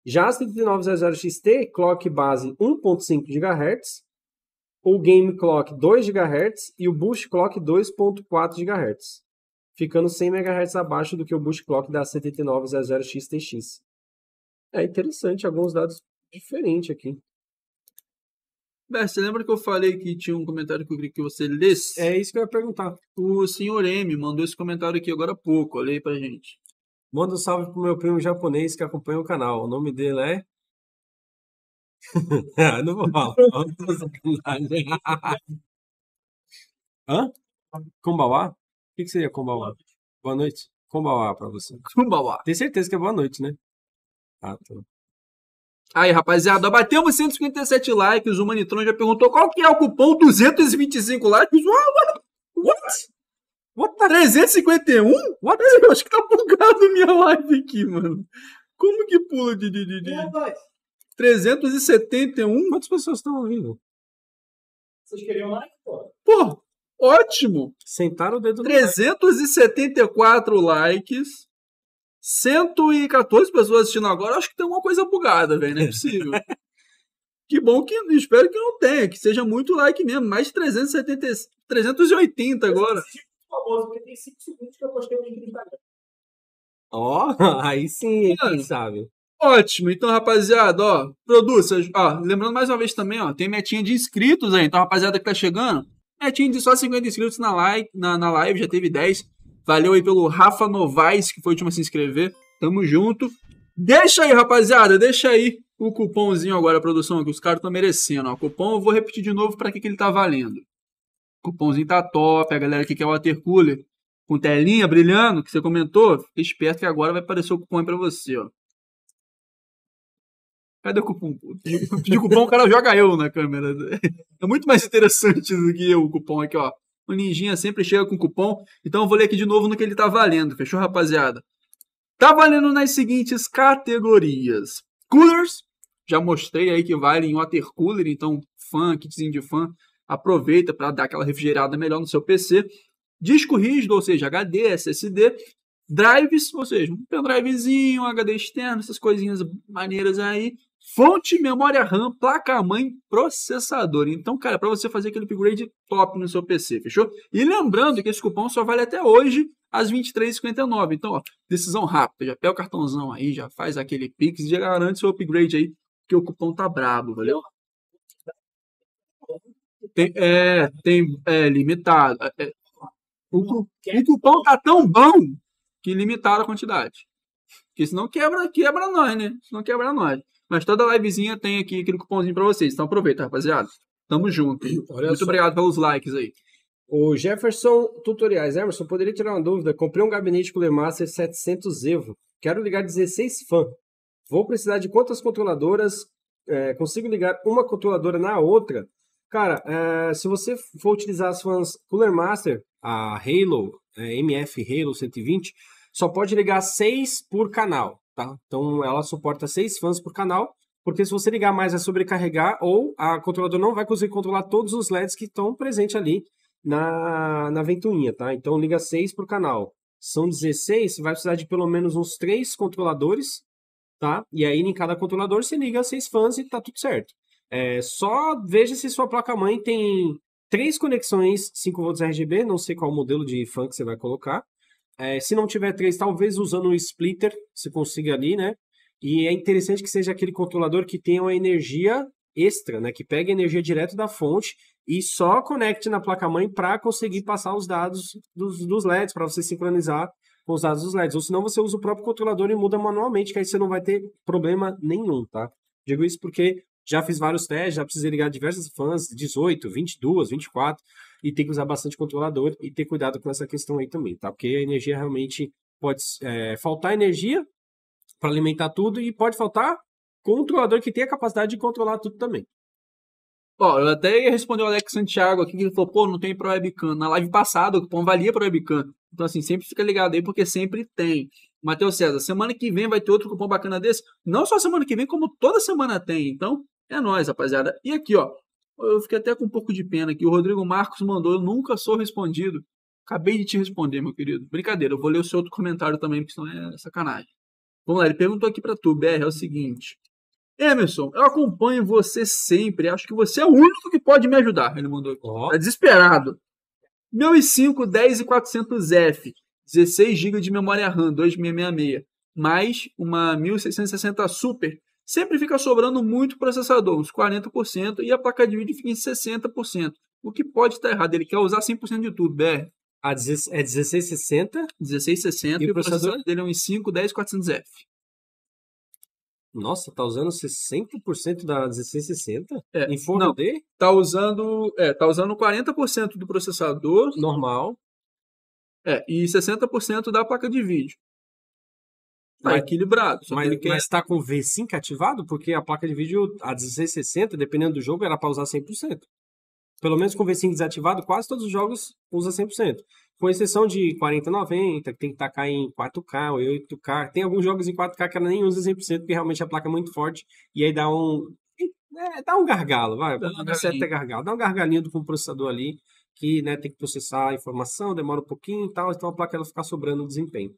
Já a 7900 xt clock base 1.5 GHz, o game clock 2 GHz e o boost clock 2.4 GHz, ficando 100 MHz abaixo do que o boost clock da 7900XTX. É interessante alguns dados diferentes aqui. Bess, é, você lembra que eu falei que tinha um comentário que eu queria que você lesse? É isso que eu ia perguntar. O senhor M mandou esse comentário aqui agora há pouco, olha aí pra gente. Manda um salve pro meu primo japonês que acompanha o canal. O nome dele é. Ah, não vou falar. Hã? Kumbawa? O que, que seria Kumbawa? Boa noite. Kumbawa pra você. Kumbawa. Tem certeza que é boa noite, né? Ah, tá. Aí, rapaziada, batemos 157 likes. O Manitron já perguntou qual que é o cupom 225 likes. What? What? What? 351? What? Eu acho que tá bugado minha live aqui, mano. Como que pula de. de, de, de... 371? Quantas pessoas estão ouvindo? Vocês queriam like, pô? Pô, ótimo! Sentaram o dedo 374 no 374 likes. 114 pessoas assistindo agora, acho que tem uma coisa bugada, velho. Não é possível. que bom que. Espero que não tenha, que seja muito like mesmo. Mais de 370, 380 agora. É famoso, porque tem 5 segundos que eu postei o link Instagram. Ó, aí sim, quem sabe. Ótimo, então rapaziada, ó, produça, ó, lembrando mais uma vez também, ó, tem metinha de inscritos aí, então rapaziada que tá chegando, metinha de só 50 inscritos na, like, na, na live, já teve 10, Valeu aí pelo Rafa Novaes, que foi o último a se inscrever. Tamo junto. Deixa aí, rapaziada, deixa aí o cupomzinho agora, produção, que os caras estão merecendo. Ó. Cupom, eu vou repetir de novo para que, que ele tá valendo. O cupomzinho tá top, a galera que quer o water cooler com telinha brilhando, que você comentou, fica esperto que agora vai aparecer o cupom aí pra você, ó. Cadê o cupom? Pedir cupom, o cara joga eu na câmera. É muito mais interessante do que eu, o cupom aqui, ó. O Ninjinha sempre chega com cupom. Então eu vou ler aqui de novo no que ele tá valendo, fechou, rapaziada? Tá valendo nas seguintes categorias: coolers, já mostrei aí que vale em water cooler, então fã, kitzinho de fã, aproveita para dar aquela refrigerada melhor no seu PC. Disco rígido, ou seja, HD, SSD, drives, ou seja, um pendrivezinho, um HD externo, essas coisinhas maneiras aí. Fonte, memória RAM, placa-mãe, processador. Então, cara, para você fazer aquele upgrade top no seu PC, fechou? E lembrando que esse cupom só vale até hoje, às 23 Então, ó, decisão rápida. Já pega o cartãozão aí, já faz aquele Pix e já garante seu upgrade aí, que o cupom tá brabo, valeu? Tem, é, tem, é, limitado. É, é o, o cupom tá tão bom que limitaram a quantidade. Porque senão quebra, quebra nós, né? Senão quebra nós. Mas toda livezinha tem aqui aquele cupomzinho para vocês. Então aproveita, rapaziada. Tamo junto. Olha Muito só. obrigado pelos likes aí. O Jefferson Tutoriais. Emerson, poderia tirar uma dúvida? Comprei um gabinete Cooler Master 700 Evo. Quero ligar 16 fan. Vou precisar de quantas controladoras? É, consigo ligar uma controladora na outra? Cara, é, se você for utilizar as fãs Cooler Master, a Halo, é, MF Halo 120, só pode ligar 6 por canal. Tá? Então ela suporta seis fãs por canal, porque se você ligar mais vai é sobrecarregar ou a controladora não vai conseguir controlar todos os LEDs que estão presentes ali na, na ventoinha, tá? Então liga seis por canal. São 16, você vai precisar de pelo menos uns três controladores, tá? E aí em cada controlador você liga seis fãs e tá tudo certo. É, só veja se sua placa-mãe tem três conexões 5V RGB, não sei qual modelo de fan que você vai colocar, é, se não tiver três, talvez usando um splitter, se consiga ali, né? E é interessante que seja aquele controlador que tenha uma energia extra, né? Que pegue energia direto da fonte e só conecte na placa-mãe para conseguir passar os dados dos, dos LEDs, para você sincronizar com os dados dos LEDs. Ou senão você usa o próprio controlador e muda manualmente, que aí você não vai ter problema nenhum, tá? Digo isso porque já fiz vários testes, já precisei ligar diversas fãs, 18, 22, 24 e tem que usar bastante controlador e ter cuidado com essa questão aí também, tá? Porque a energia realmente pode é, faltar energia para alimentar tudo e pode faltar controlador que tem a capacidade de controlar tudo também. Ó, eu até ia responder o Alex Santiago aqui, que ele falou, pô, não tem para webcam. Na live passada, o cupom valia para webcam. Então, assim, sempre fica ligado aí, porque sempre tem. Matheus César, semana que vem vai ter outro cupom bacana desse. Não só semana que vem, como toda semana tem. Então, é nóis, rapaziada. E aqui, ó, eu fiquei até com um pouco de pena aqui. O Rodrigo Marcos mandou: Eu nunca sou respondido. Acabei de te responder, meu querido. Brincadeira, eu vou ler o seu outro comentário também, porque senão é sacanagem. Vamos lá, ele perguntou aqui para tu, BR, é o seguinte. Emerson, eu acompanho você sempre. Acho que você é o único que pode me ajudar. Ele mandou aqui. Oh. Tá desesperado. Meu i5 10 e 400F, 16 GB de memória RAM, 2666, mais uma 1660 Super sempre fica sobrando muito processador, uns 40%, e a placa de vídeo fica em 60%. O que pode estar errado? Ele quer usar 100% de tudo, BR. Ah, é 1660? 1660 e, e o processador, processador dele é um i5 10400F. Nossa, tá usando 60% da 1660? É, em forno não, D? Tá usando, é, tá usando 40% do processador normal. É, e 60% da placa de vídeo. Tá equilibrado. Só mas, que mas tá com V5 ativado? Porque a placa de vídeo, a 1660, dependendo do jogo, era para usar 100%. Pelo menos com V5 desativado, quase todos os jogos usa 100%. Com exceção de 4090, que tem que tacar em 4K ou 8K. Tem alguns jogos em 4K que ela nem usa 100%, porque realmente a placa é muito forte. E aí dá um... É, dá um gargalo, vai. Dá um gargalinho. gargalo. Dá um gargalinho do processador ali que né, tem que processar a informação, demora um pouquinho e tal, então a placa ela fica sobrando o desempenho.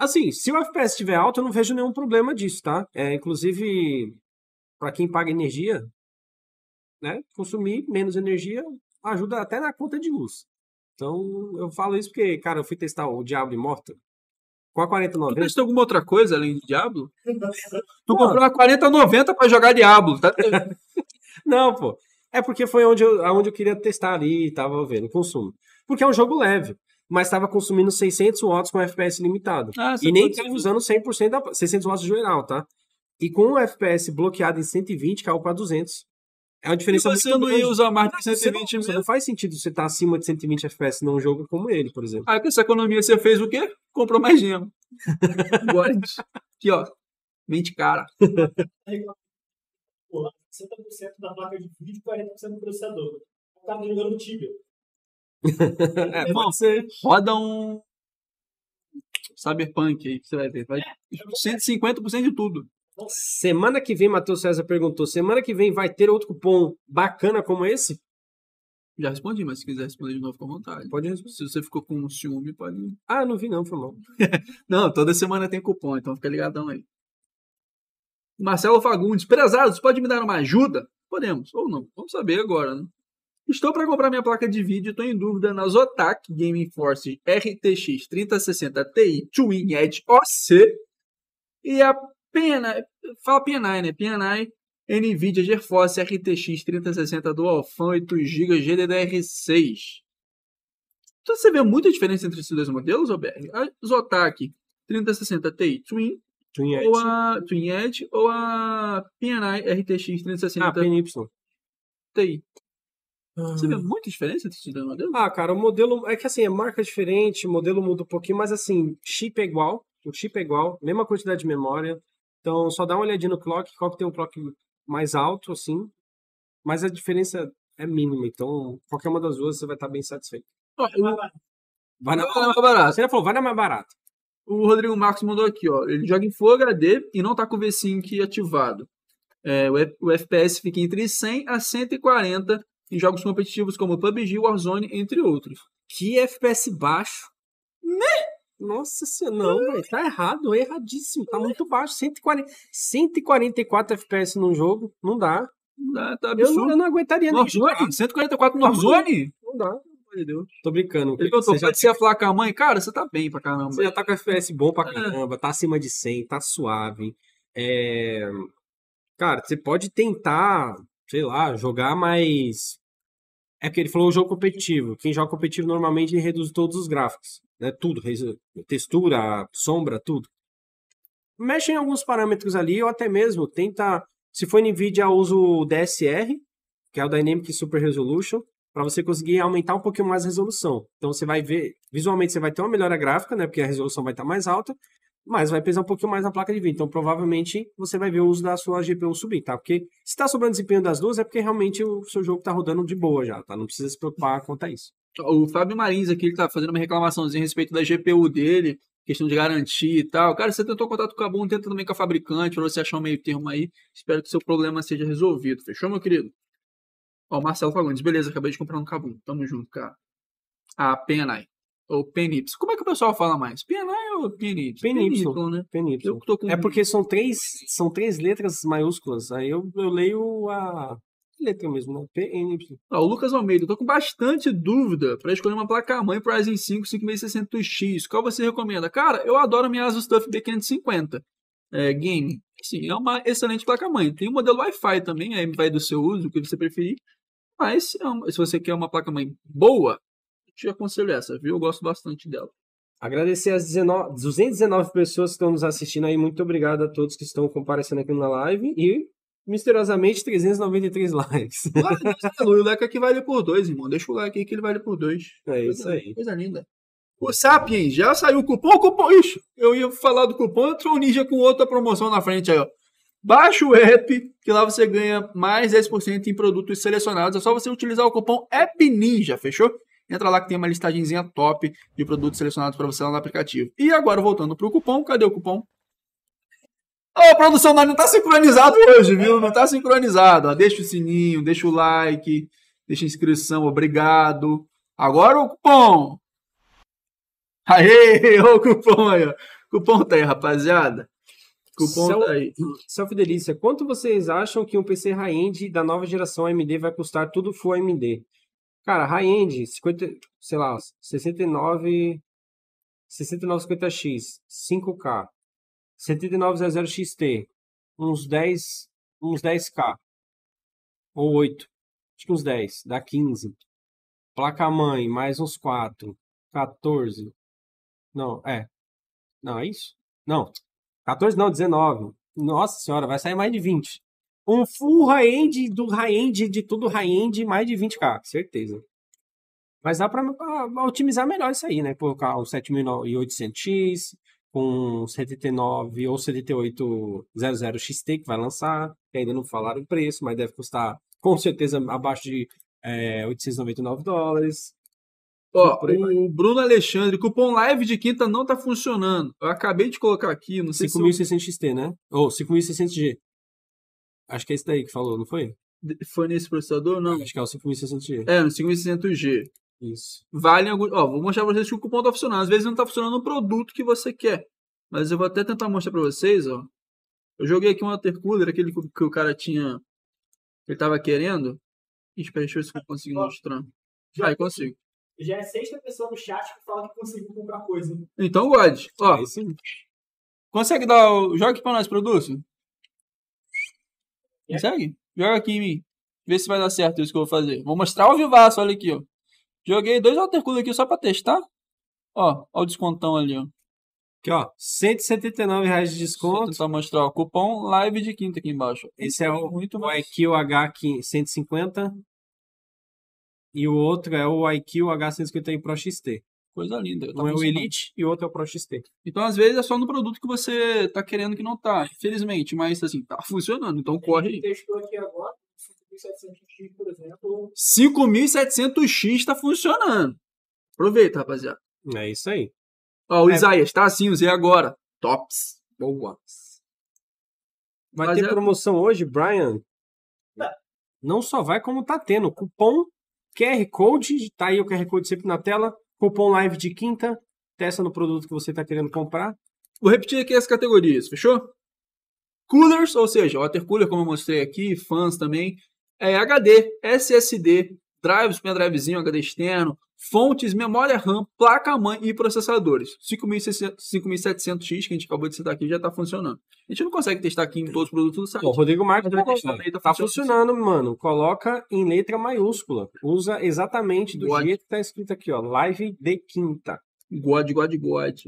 Assim, se o FPS estiver alto, eu não vejo nenhum problema disso, tá? É, inclusive, para quem paga energia, né? Consumir menos energia ajuda até na conta de luz. Então, eu falo isso porque, cara, eu fui testar o Diablo Immortal com a 4090. Você testou alguma outra coisa além de Diablo? tu comprou uma 4090 para jogar Diablo, tá? não, pô. É porque foi onde eu, onde eu queria testar ali, tava vendo o consumo. Porque é um jogo leve mas estava consumindo 600 watts com FPS limitado. Ah, e é nem estava usando 100% da 600 watts geral, tá? E com o FPS bloqueado em 120, caiu para 200. É uma diferença e você não ia usar mais de 120 não, né? Não faz sentido você estar tá acima de 120 FPS num jogo como ele, por exemplo. Ah, com essa economia você fez o quê? Comprou mais gema. Agora, Aqui, ó. Mente cara. 60% é da placa de vídeo e 40% do processador. cara tava tá jogando Tibia. é, Roda um Cyberpunk aí que você vai ver. Vai 150% é, de tudo. Semana que vem, Matheus César perguntou: semana que vem vai ter outro cupom bacana como esse? Já respondi, mas se quiser responder de novo, com vontade. Pode responder. Se você ficou com ciúme, pode. Ah, não vi não, foi mal. não, toda semana tem cupom, então fica ligadão aí. Marcelo Fagundes, prezados, pode me dar uma ajuda? Podemos, ou não. Vamos saber agora, né? Estou para comprar minha placa de vídeo e estou em dúvida na Zotac Gaming Force RTX 3060 Ti Twin Edge OC e a Pena, fala Pianai né? Pianai NVIDIA GeForce RTX 3060 DualFan 8 GB GDDR6. Então você vê muita diferença entre esses dois modelos, Alberg? A Zotac 3060 Ti Twin Twin Edge. Ou a Twin Edge ou a PNI RTX 3060 ah, PNY. Ti. Você vê muita diferença entre dois modelos? Ah, cara, o modelo. É que assim, é marca diferente, o modelo muda um pouquinho, mas assim, chip é igual. O chip é igual, mesma quantidade de memória. Então, só dá uma olhadinha no clock, qual que tem um clock mais alto, assim. Mas a diferença é mínima. Então, qualquer uma das duas você vai estar bem satisfeito. Vai na, mais barata. Você já falou, vai na mais barata. O Rodrigo Marcos mandou aqui, ó. Ele joga em Full HD e não tá com o VSync ativado. É, o, F o FPS fica entre 100 a 140 em jogos competitivos como PUBG, Warzone, entre outros. Que FPS baixo. Né? Nossa senhora, não, né? velho. Tá errado, erradíssimo. Tá muito baixo. 140, 144 FPS num jogo, não dá. Não dá, tá absurdo. Eu, eu não aguentaria North nem. Zone? 144 no Warzone? Não dá. Meu Deus. Tô brincando. Ele contou, já... a aflar com a mãe, cara, você tá bem pra caramba. Você já tá com FPS bom pra é. caramba, é. tá acima de 100, tá suave. É... Cara, você pode tentar, sei lá, jogar mais é porque ele falou o jogo competitivo. Quem joga competitivo normalmente reduz todos os gráficos, né? Tudo, textura, sombra, tudo. Mexe em alguns parâmetros ali, ou até mesmo tenta. Se for NVIDIA, usa o DSR, que é o Dynamic Super Resolution, para você conseguir aumentar um pouquinho mais a resolução. Então você vai ver, visualmente você vai ter uma melhora gráfica, né? Porque a resolução vai estar tá mais alta, mas vai pesar um pouquinho mais na placa de vídeo. Então, provavelmente, você vai ver o uso da sua GPU subir, tá? Porque se está sobrando desempenho das duas, é porque realmente o seu jogo está rodando de boa já, tá? Não precisa se preocupar quanto a isso. O Fábio Marins aqui, ele tá fazendo uma reclamaçãozinha a respeito da GPU dele, questão de garantia e tal. Cara, você tentou contato com a Boom, tenta também com a fabricante, pra você achar um meio termo aí. Espero que seu problema seja resolvido. Fechou, meu querido? Ó, o Marcelo Fagundes, beleza, acabei de comprar um Kabum. Tamo junto, cara. A ah, Penai. Ou PNY. Como é que o pessoal fala mais? PNY ou PNY? PNY, PNY né? PNY. Eu tô com... É porque são três, são três letras maiúsculas. Aí eu, eu leio a letra mesmo, né? PNY. Ah, o Lucas Almeida. Eu tô com bastante dúvida para escolher uma placa-mãe pro Ryzen 5 5600X. Qual você recomenda? Cara, eu adoro a minha Asus TUF B550 é, Game. Sim, é uma excelente placa-mãe. Tem o um modelo Wi-Fi também, aí vai do seu uso, o que você preferir. Mas é se você quer uma placa-mãe boa, te aconselho essa, viu? Eu gosto bastante dela. Agradecer as 19, 219 pessoas que estão nos assistindo aí. Muito obrigado a todos que estão comparecendo aqui na live. E, misteriosamente, 393 likes. Ah, o like aqui vale por dois, irmão. Deixa o like aí que ele vale por dois. É coisa, isso aí. Coisa linda. O Sapiens, já saiu o cupom, o cupom. Ixi, eu ia falar do cupom, entrou o Ninja com outra promoção na frente aí, ó. Baixa o app, que lá você ganha mais 10% em produtos selecionados. É só você utilizar o cupom AppNinja, fechou? Entra lá que tem uma listagenzinha top de produtos selecionados para você lá no aplicativo. E agora, voltando para o cupom, cadê o cupom? Oh, produção não está sincronizado hoje, viu? Não está sincronizado. Ó, deixa o sininho, deixa o like, deixa a inscrição, obrigado. Agora o cupom. Aê, o cupom aí, ó. Cupom tá aí, rapaziada. Cupom Self, tá aí. Self Delícia, quanto vocês acham que um PC high-end da nova geração AMD vai custar tudo full AMD? Cara, high-end, 50, sei lá, 69, 6950X, 5K, 7900XT, uns 10, uns 10K, ou 8, acho que uns 10, dá 15. Placa-mãe, mais uns 4, 14, não, é, não, é isso? Não, 14 não, 19. Nossa senhora, vai sair mais de 20. Um full high-end do high-end, de tudo high-end, mais de 20k, certeza. Mas dá para ah, otimizar melhor isso aí, né? Colocar o 7800X com 79 ou 7800XT que vai lançar, que ainda não falaram o preço, mas deve custar com certeza abaixo de é, eh, 899 dólares. Ó, o Bruno Alexandre, cupom live de quinta não tá funcionando. Eu acabei de colocar aqui, não sei 5.600 se 5.600 XT, né? Ou oh, 5.600G. Acho que é esse daí que falou, não foi? Foi nesse processador? Não. Acho que é o 5600G. É, no 5600G. Isso. Vale algum. Ó, vou mostrar pra vocês que o cupom tá funcionando. Às vezes não tá funcionando o produto que você quer. Mas eu vou até tentar mostrar pra vocês, ó. Eu joguei aqui um cooler, aquele que o cara tinha. Ele tava querendo. Espera, deixa eu ver se eu consigo mostrar. Já eu consigo. Já é sexta pessoa no chat que fala que conseguiu comprar coisa. Então, God. Ó. sim. Consegue dar o. Joga aqui pra nós, produção. Consegue? É. Joga aqui em mim. Vê se vai dar certo isso que eu vou fazer. Vou mostrar ao vivaço, olha aqui, ó. Joguei dois water aqui só pra testar. Ó, ó o descontão ali, ó. Aqui, ó, 179 reais de desconto. Vou tentar mostrar, ó, cupom live de quinta aqui embaixo. Esse é o, Muito o IQ H150 e o outro é o IQ H150 Pro XT. Coisa linda. um é o Elite e outro é o Pro XT. Então, às vezes, é só no produto que você tá querendo que não tá, infelizmente. Mas, assim, tá funcionando. Então, corre aí. testou aqui agora, 5700X, por exemplo. 5700X tá funcionando. Aproveita, rapaziada. É isso aí. Ó, o É. Isaías, tá assim, usei agora. Tops. Boa. Vai ter promoção hoje, Brian? Não. Não só vai, como tá tendo. Cupom QR Code, tá aí o QR Code sempre na tela. Cupom live de quinta, testa no produto que você está querendo comprar. Vou repetir aqui as categorias, fechou? Coolers, ou seja, water cooler, como eu mostrei aqui, fãs também, é HD, SSD, drives, pendrivezinho, HD externo, fontes, memória RAM, placa-mãe e processadores. 5700X que a gente acabou de citar aqui já está funcionando. A gente não consegue testar aqui em todos os produtos do site. O Rodrigo Marques vai testar. Tá, tá funcionando, mano. Coloca em letra maiúscula. Usa exatamente do God. jeito que está escrito aqui, ó. Live de quinta. God, God, God.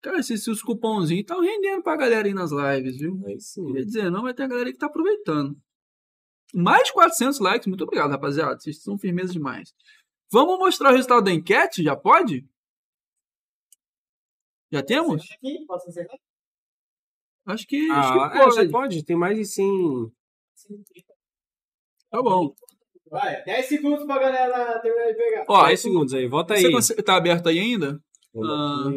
Cara, esses, esses cupomzinhos estão rendendo para a galera aí nas lives, viu? É isso. Quer dizer, não, vai ter a galera que está aproveitando. Mais de 400 likes. Muito obrigado, rapaziada. Vocês são firmeza demais. Vamos mostrar o resultado da enquete? Já pode? Já temos? Aqui, posso encerrar? Acho que, ah, acho é, que pode. É, pode. Tem mais de 100. Tá bom. Vai, 10 segundos pra galera terminar de pegar. Ó, 10 segundos aí, volta aí. Você tá aberto aí ainda? Ah,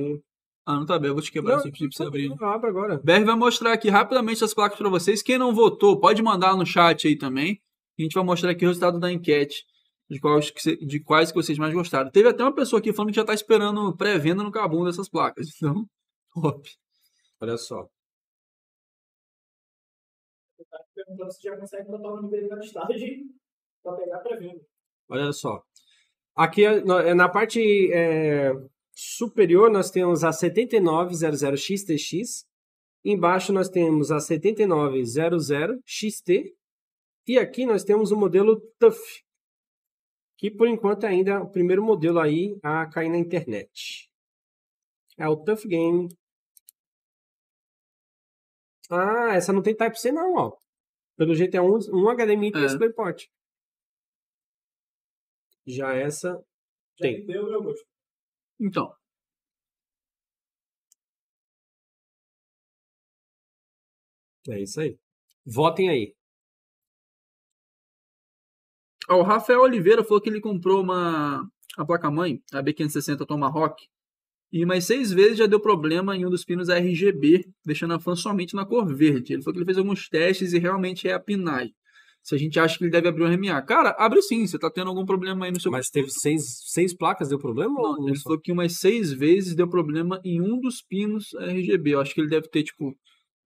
ah, não tá bem, eu vou te quebrar não, sempre pra você tá abrir. Não, agora. BR vai mostrar aqui rapidamente as placas para vocês. Quem não votou, pode mandar no chat aí também. A gente vai mostrar aqui o resultado da enquete. De quais, que, de quais que vocês mais gostaram. Teve até uma pessoa aqui falando que já tá esperando pré-venda no Cabum dessas placas. Então, top. Olha só. perguntando se já consegue botar o nível de listagem para pegar pré-venda. Olha só. Aqui é, é na parte é, Superior nós temos a 7900XTX, embaixo nós temos a 7900XT e aqui nós temos o modelo TUF, que por enquanto é ainda é o primeiro modelo aí a cair na internet. É o TUF Game. Ah, essa não tem Type-C não, ó. Pelo jeito é um, um HDMI e é. DisplayPort. Já essa tem. Já deu, meu então, É isso aí. Votem aí. o Rafael Oliveira falou que ele comprou uma a placa-mãe, a B560 Tomahawk, e mais seis vezes já deu problema em um dos pinos RGB, deixando a fan somente na cor verde. Ele falou que ele fez alguns testes e realmente é a pinagem se a gente acha que ele deve abrir o RMA. Cara, abre sim, você tá tendo algum problema aí no seu. Mas teve seis, seis placas, deu problema? Não, ou... ele falou que umas seis vezes deu problema em um dos pinos RGB. Eu acho que ele deve ter, tipo,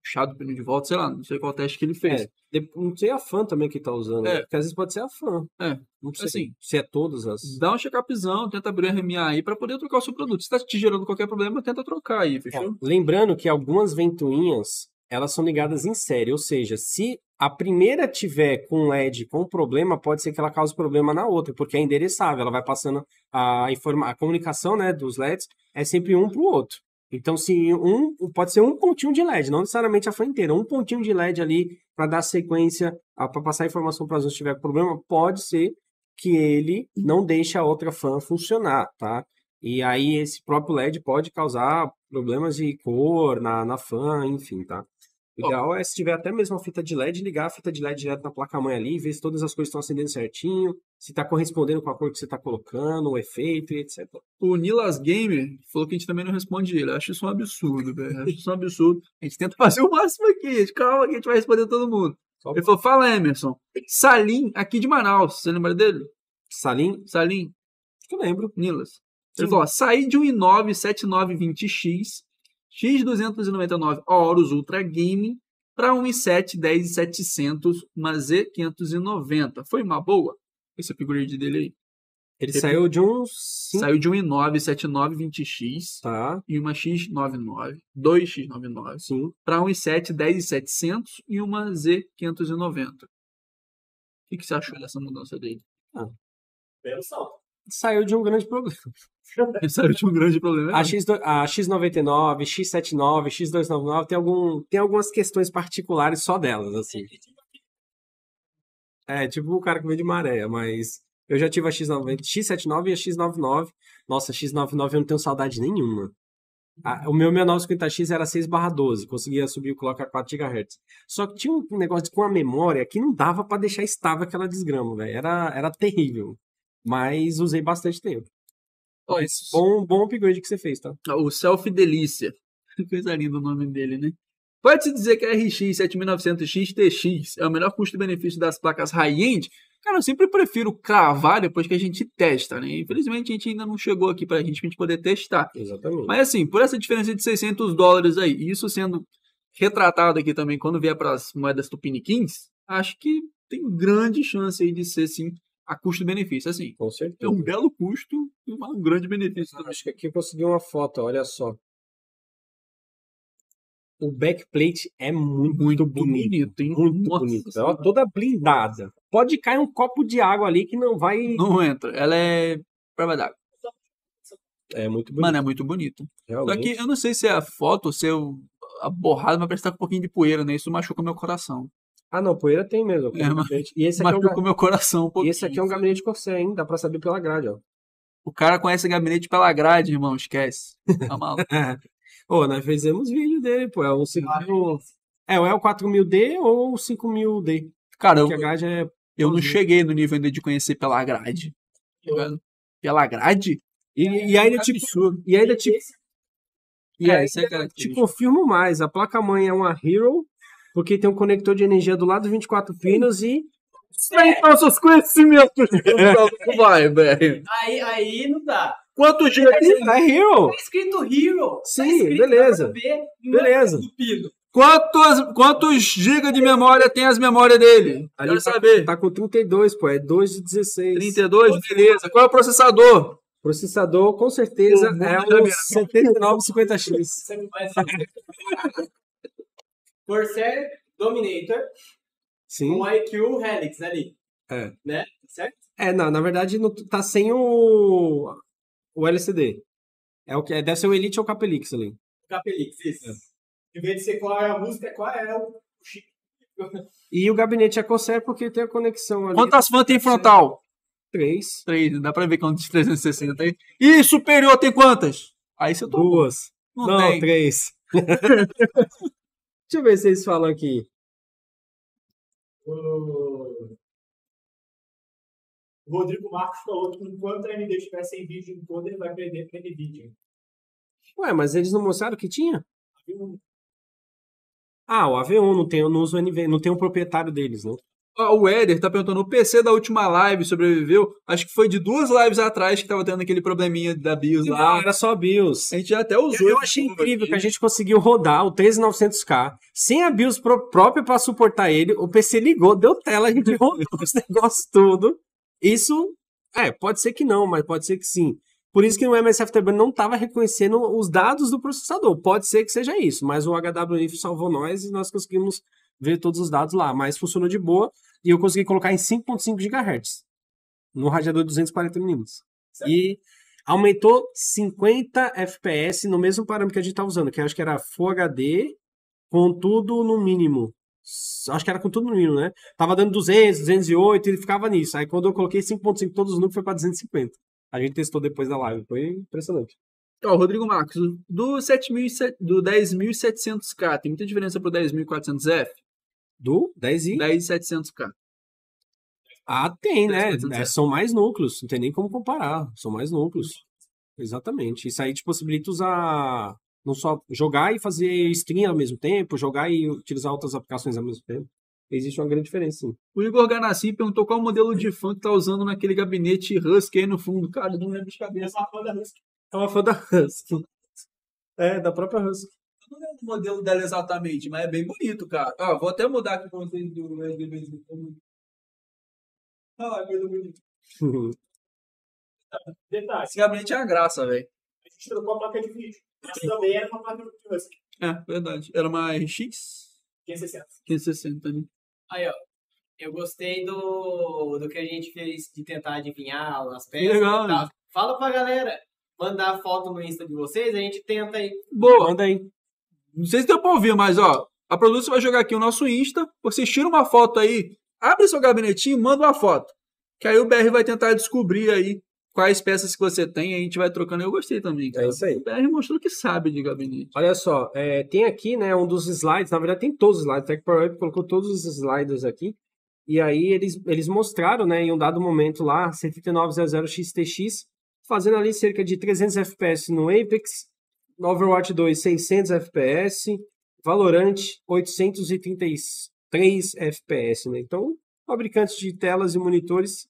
puxado o pino de volta, sei lá, não sei qual teste que ele é, fez. É, não sei a fã também que tá usando, é. Né? porque às vezes pode ser a fã. É. Não sei assim, se é todas as. Dá um check-upzão, tenta abrir o RMA aí para poder trocar o seu produto. Se tá te gerando qualquer problema, tenta trocar aí, é, fechou? É. Lembrando que algumas ventoinhas elas são ligadas em série, ou seja, se a primeira tiver com LED com problema, pode ser que ela cause problema na outra, porque é endereçável, ela vai passando a, informa a comunicação né, dos LEDs é sempre um para o outro. Então, se um pode ser um pontinho de LED, não necessariamente a fan inteira, um pontinho de LED ali para dar sequência, para passar a informação para as outras se tiver problema, pode ser que ele não deixe a outra fan funcionar, tá? E aí esse próprio LED pode causar problemas de cor na, na fan, enfim, tá? O ideal é se tiver até mesmo a fita de LED, ligar a fita de LED direto na placa-mãe ali, ver se todas as coisas estão acendendo certinho, se está correspondendo com a cor que você está colocando, o efeito e etc. O Nilas Gamer falou que a gente também não responde ele. Eu acho isso um absurdo, velho. acho isso um absurdo. A gente tenta fazer o máximo aqui. Calma que a gente vai responder todo mundo. Só ele falou, fala Emerson, Salim aqui de Manaus, você lembra dele? Salim? Salim. Eu lembro. Nilas. Ele falou, saí de um i9 7920X X299 Horus Ultra Gaming para um i7 10700, uma Z590. Foi uma boa esse upgrade dele aí? Ele Tem... saiu de um... Saiu de um i9 7920X tá. e uma X99, 2X99, para um i7 10700 e uma Z590. O que, que você achou dessa mudança dele? Ah. Belo salto saiu de um grande problema. saiu de um grande problema. É a, X, a X99, X79, X299 tem, algum, tem algumas questões particulares só delas, assim. É, tipo o cara que veio de maré, mas eu já tive a X90, X79 e a X99. Nossa, a X99 eu não tenho saudade nenhuma. A, o meu 6950X era 6 12, conseguia subir o clock a 4 GHz. Só que tinha um negócio com a memória que não dava para deixar estável aquela desgrama, velho. Era, era terrível. Mas usei bastante tempo. Bom, bom upgrade que você fez, tá? Ah, o Self Delícia. Coisa linda o nome dele, né? Pode-se dizer que a RX 7900X é o melhor custo-benefício das placas high-end? Cara, eu sempre prefiro cravar depois que a gente testa, né? Infelizmente a gente ainda não chegou aqui pra gente, pra gente poder testar. Exatamente. Mas assim, por essa diferença de 600 dólares aí, isso sendo retratado aqui também quando vier para as moedas tupiniquins, acho que tem grande chance aí de ser sim a custo-benefício, assim. Com certeza. É um belo custo e um grande benefício também. Acho que aqui eu consegui uma foto, olha só. O backplate é muito, muito bonito. bonito hein? Muito Nossa, bonito. Ela é toda blindada. Pode cair um copo de água ali que não vai. Não entra. Ela é prova d'água. É muito bonito. Mano, é muito bonito. Realmente. Só que eu não sei se é a foto, se é a borrada, mas parece que tá com um pouquinho de poeira, né? Isso machuca meu coração. Ah, não, poeira tem mesmo. É, é e esse aqui é um... meu coração um pouquinho. E esse aqui é um gabinete corcé, hein? Dá pra saber pela grade, ó. O cara conhece gabinete pela grade, irmão, esquece. Tá mal. Pô, nós fizemos vídeo dele, pô. É o 5000. É, ou é o 4000D ou o 5000D. Cara, eu, é... eu não cheguei no nível ainda de conhecer pela grade. Eu... Pela grade? E, é, e é ainda é tipo. Absurdo. E ainda tipo. E aí, é, te confirmo tipo, mais, a placa-mãe é uma Hero porque tem um conector de energia do lado 24 pinos e sem nossos conhecimentos não vai, velho. Aí, aí não dá. Quanto G tem? Tá Hero. Tá escrito Hero. Tá Sim, tá escrito tá beleza. beleza. Quantos, quantos gigas de memória tem as memórias dele? Ali Quero tá, saber. Tá com 32, pô. É 2 de 16. 32? Pô, beleza. Qual é o processador? Processador, com certeza, é o 7950X. Corsair Dominator Sim. com IQ Helix ali. É. Né? Certo? É, não, na verdade não, tá sem o, o LCD. É o que é, deve ser o Elite ou o Capelix ali. Capelix, isso. É. Em vez de ser qual é a música, qual é o chip. E o gabinete é Corsair porque tem a conexão ali. Quantas fãs tem frontal? Três. Três, dá pra ver quantos 360 aí. E superior tem quantas? Aí você tô. Duas. Não, não três. Deixa eu ver se eles falam aqui. O Rodrigo Marcos falou que enquanto a AMD estiver sem vídeo em todo, ele vai perder para a NVIDIA. Ué, mas eles não mostraram que tinha? Ah, o AV1 não tem, não usa o NV, não tem um proprietário deles, né? Ah, o Éder tá perguntando, o PC da última live sobreviveu? Acho que foi de duas lives atrás que tava tendo aquele probleminha da BIOS Não, lá. era só BIOS. A gente já até usou. Eu, eu achei incrível aqui. que a gente conseguiu rodar o 13900K sem a BIOS própria para suportar ele. O PC ligou, deu tela, a gente rodou os negócios tudo. Isso, é, pode ser que não, mas pode ser que sim. Por isso que o MS Afterburn não estava reconhecendo os dados do processador. Pode ser que seja isso, mas o HWIF salvou nós e nós conseguimos ver todos os dados lá, mas funcionou de boa e eu consegui colocar em 5.5 GHz no radiador 240 mm. E aumentou 50 FPS no mesmo parâmetro que a gente estava tá usando, que acho que era Full HD com tudo no mínimo. Acho que era com tudo no mínimo, né? Tava dando 200, 208 e ele ficava nisso. Aí quando eu coloquei 5.5 todos os núcleos foi para 250. A gente testou depois da live, foi impressionante. Ó, Rodrigo Marcos, do, 7, do 10.700K, tem muita diferença pro 10.400F? Do 10 e... 10,700K. Ah, tem, né? É, são mais núcleos, não tem nem como comparar. São mais núcleos. Exatamente. Isso aí te possibilita usar, não só jogar e fazer stream ao mesmo tempo, jogar e utilizar outras aplicações ao mesmo tempo. Existe uma grande diferença, sim. O Igor Ganassi perguntou qual o modelo de fã que tá usando naquele gabinete Husky aí no fundo. Cara, eu não lembro de cabeça. É uma fã da Husky. É uma fã da É, da própria Husky não é o modelo dela exatamente, mas é bem bonito, cara. Ó, ah, vou até mudar aqui pra vocês do LGBT. Ah, coisa bonita. Detalhe. Esse gabinete é a graça, velho. A gente trocou a placa de vídeo. Mas também era uma placa de É, verdade. Era uma RX? 560. 560, né? Aí, ó. Eu gostei do, do que a gente fez de tentar adivinhar as peças. Legal, né? Fala pra galera. Mandar foto no Insta de vocês, a gente tenta aí. Boa, anda aí. Não sei se deu pra ouvir, mas ó, a produção vai jogar aqui o nosso Insta. Vocês tiram uma foto aí, abre seu gabinetinho, manda uma foto. Que aí o BR vai tentar descobrir aí quais peças que você tem, a gente vai trocando. Eu gostei também, cara. É isso aí. O BR mostrou que sabe de gabinete. Olha só, é, tem aqui, né, um dos slides, na verdade tem todos os slides, Tech Power Up colocou todos os slides aqui. E aí eles, eles mostraram, né, em um dado momento lá, 7900 XTX, fazendo ali cerca de 300 FPS no Apex, Overwatch 2, 600 FPS. Valorant, 833 FPS, né? Então, fabricantes de telas e monitores,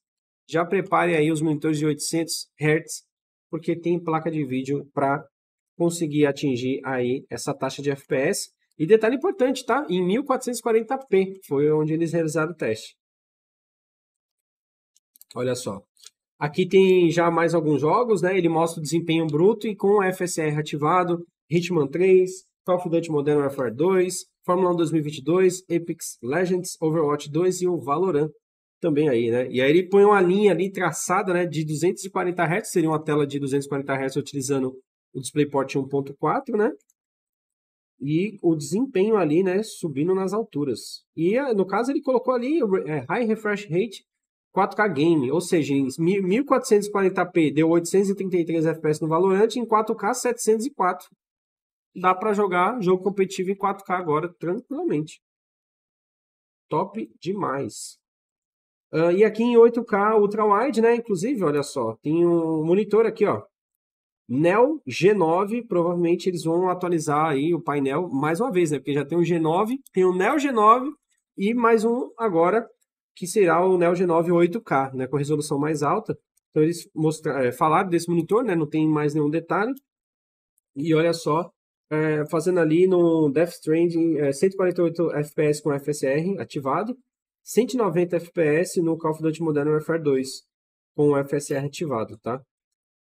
já preparem aí os monitores de 800 Hz, porque tem placa de vídeo para conseguir atingir aí essa taxa de FPS. E detalhe importante, tá? Em 1440p foi onde eles realizaram o teste. Olha só. Aqui tem já mais alguns jogos, né? Ele mostra o desempenho bruto e com o FSR ativado, Hitman 3, Call of Duty Modern Warfare 2, Fórmula 1 2022, Apex Legends, Overwatch 2 e o Valorant também aí, né? E aí ele põe uma linha ali traçada, né, de 240 Hz, seria uma tela de 240 Hz utilizando o DisplayPort 1.4, né? E o desempenho ali, né, subindo nas alturas. E ah, no caso ele colocou ali é, High Refresh Rate 4K Game, ou seja, em 1440p deu 833 FPS no Valorant, em 4K 704. Dá para jogar jogo competitivo em 4K agora tranquilamente. Top demais. Uh, e aqui em 8K ultra wide, né? Inclusive, olha só, tem um monitor aqui, ó. Neo G9, provavelmente eles vão atualizar aí o painel mais uma vez, né? Porque já tem o G9, tem o Neo G9 e mais um agora que será o Neo G9 8K, né, com resolução mais alta. Então eles mostrar, é, falaram desse monitor, né, não tem mais nenhum detalhe. E olha só, é, fazendo ali no Death Stranding é, 148 FPS com FSR ativado, 190 FPS no Call of Duty Modern Warfare 2 com FSR ativado, tá?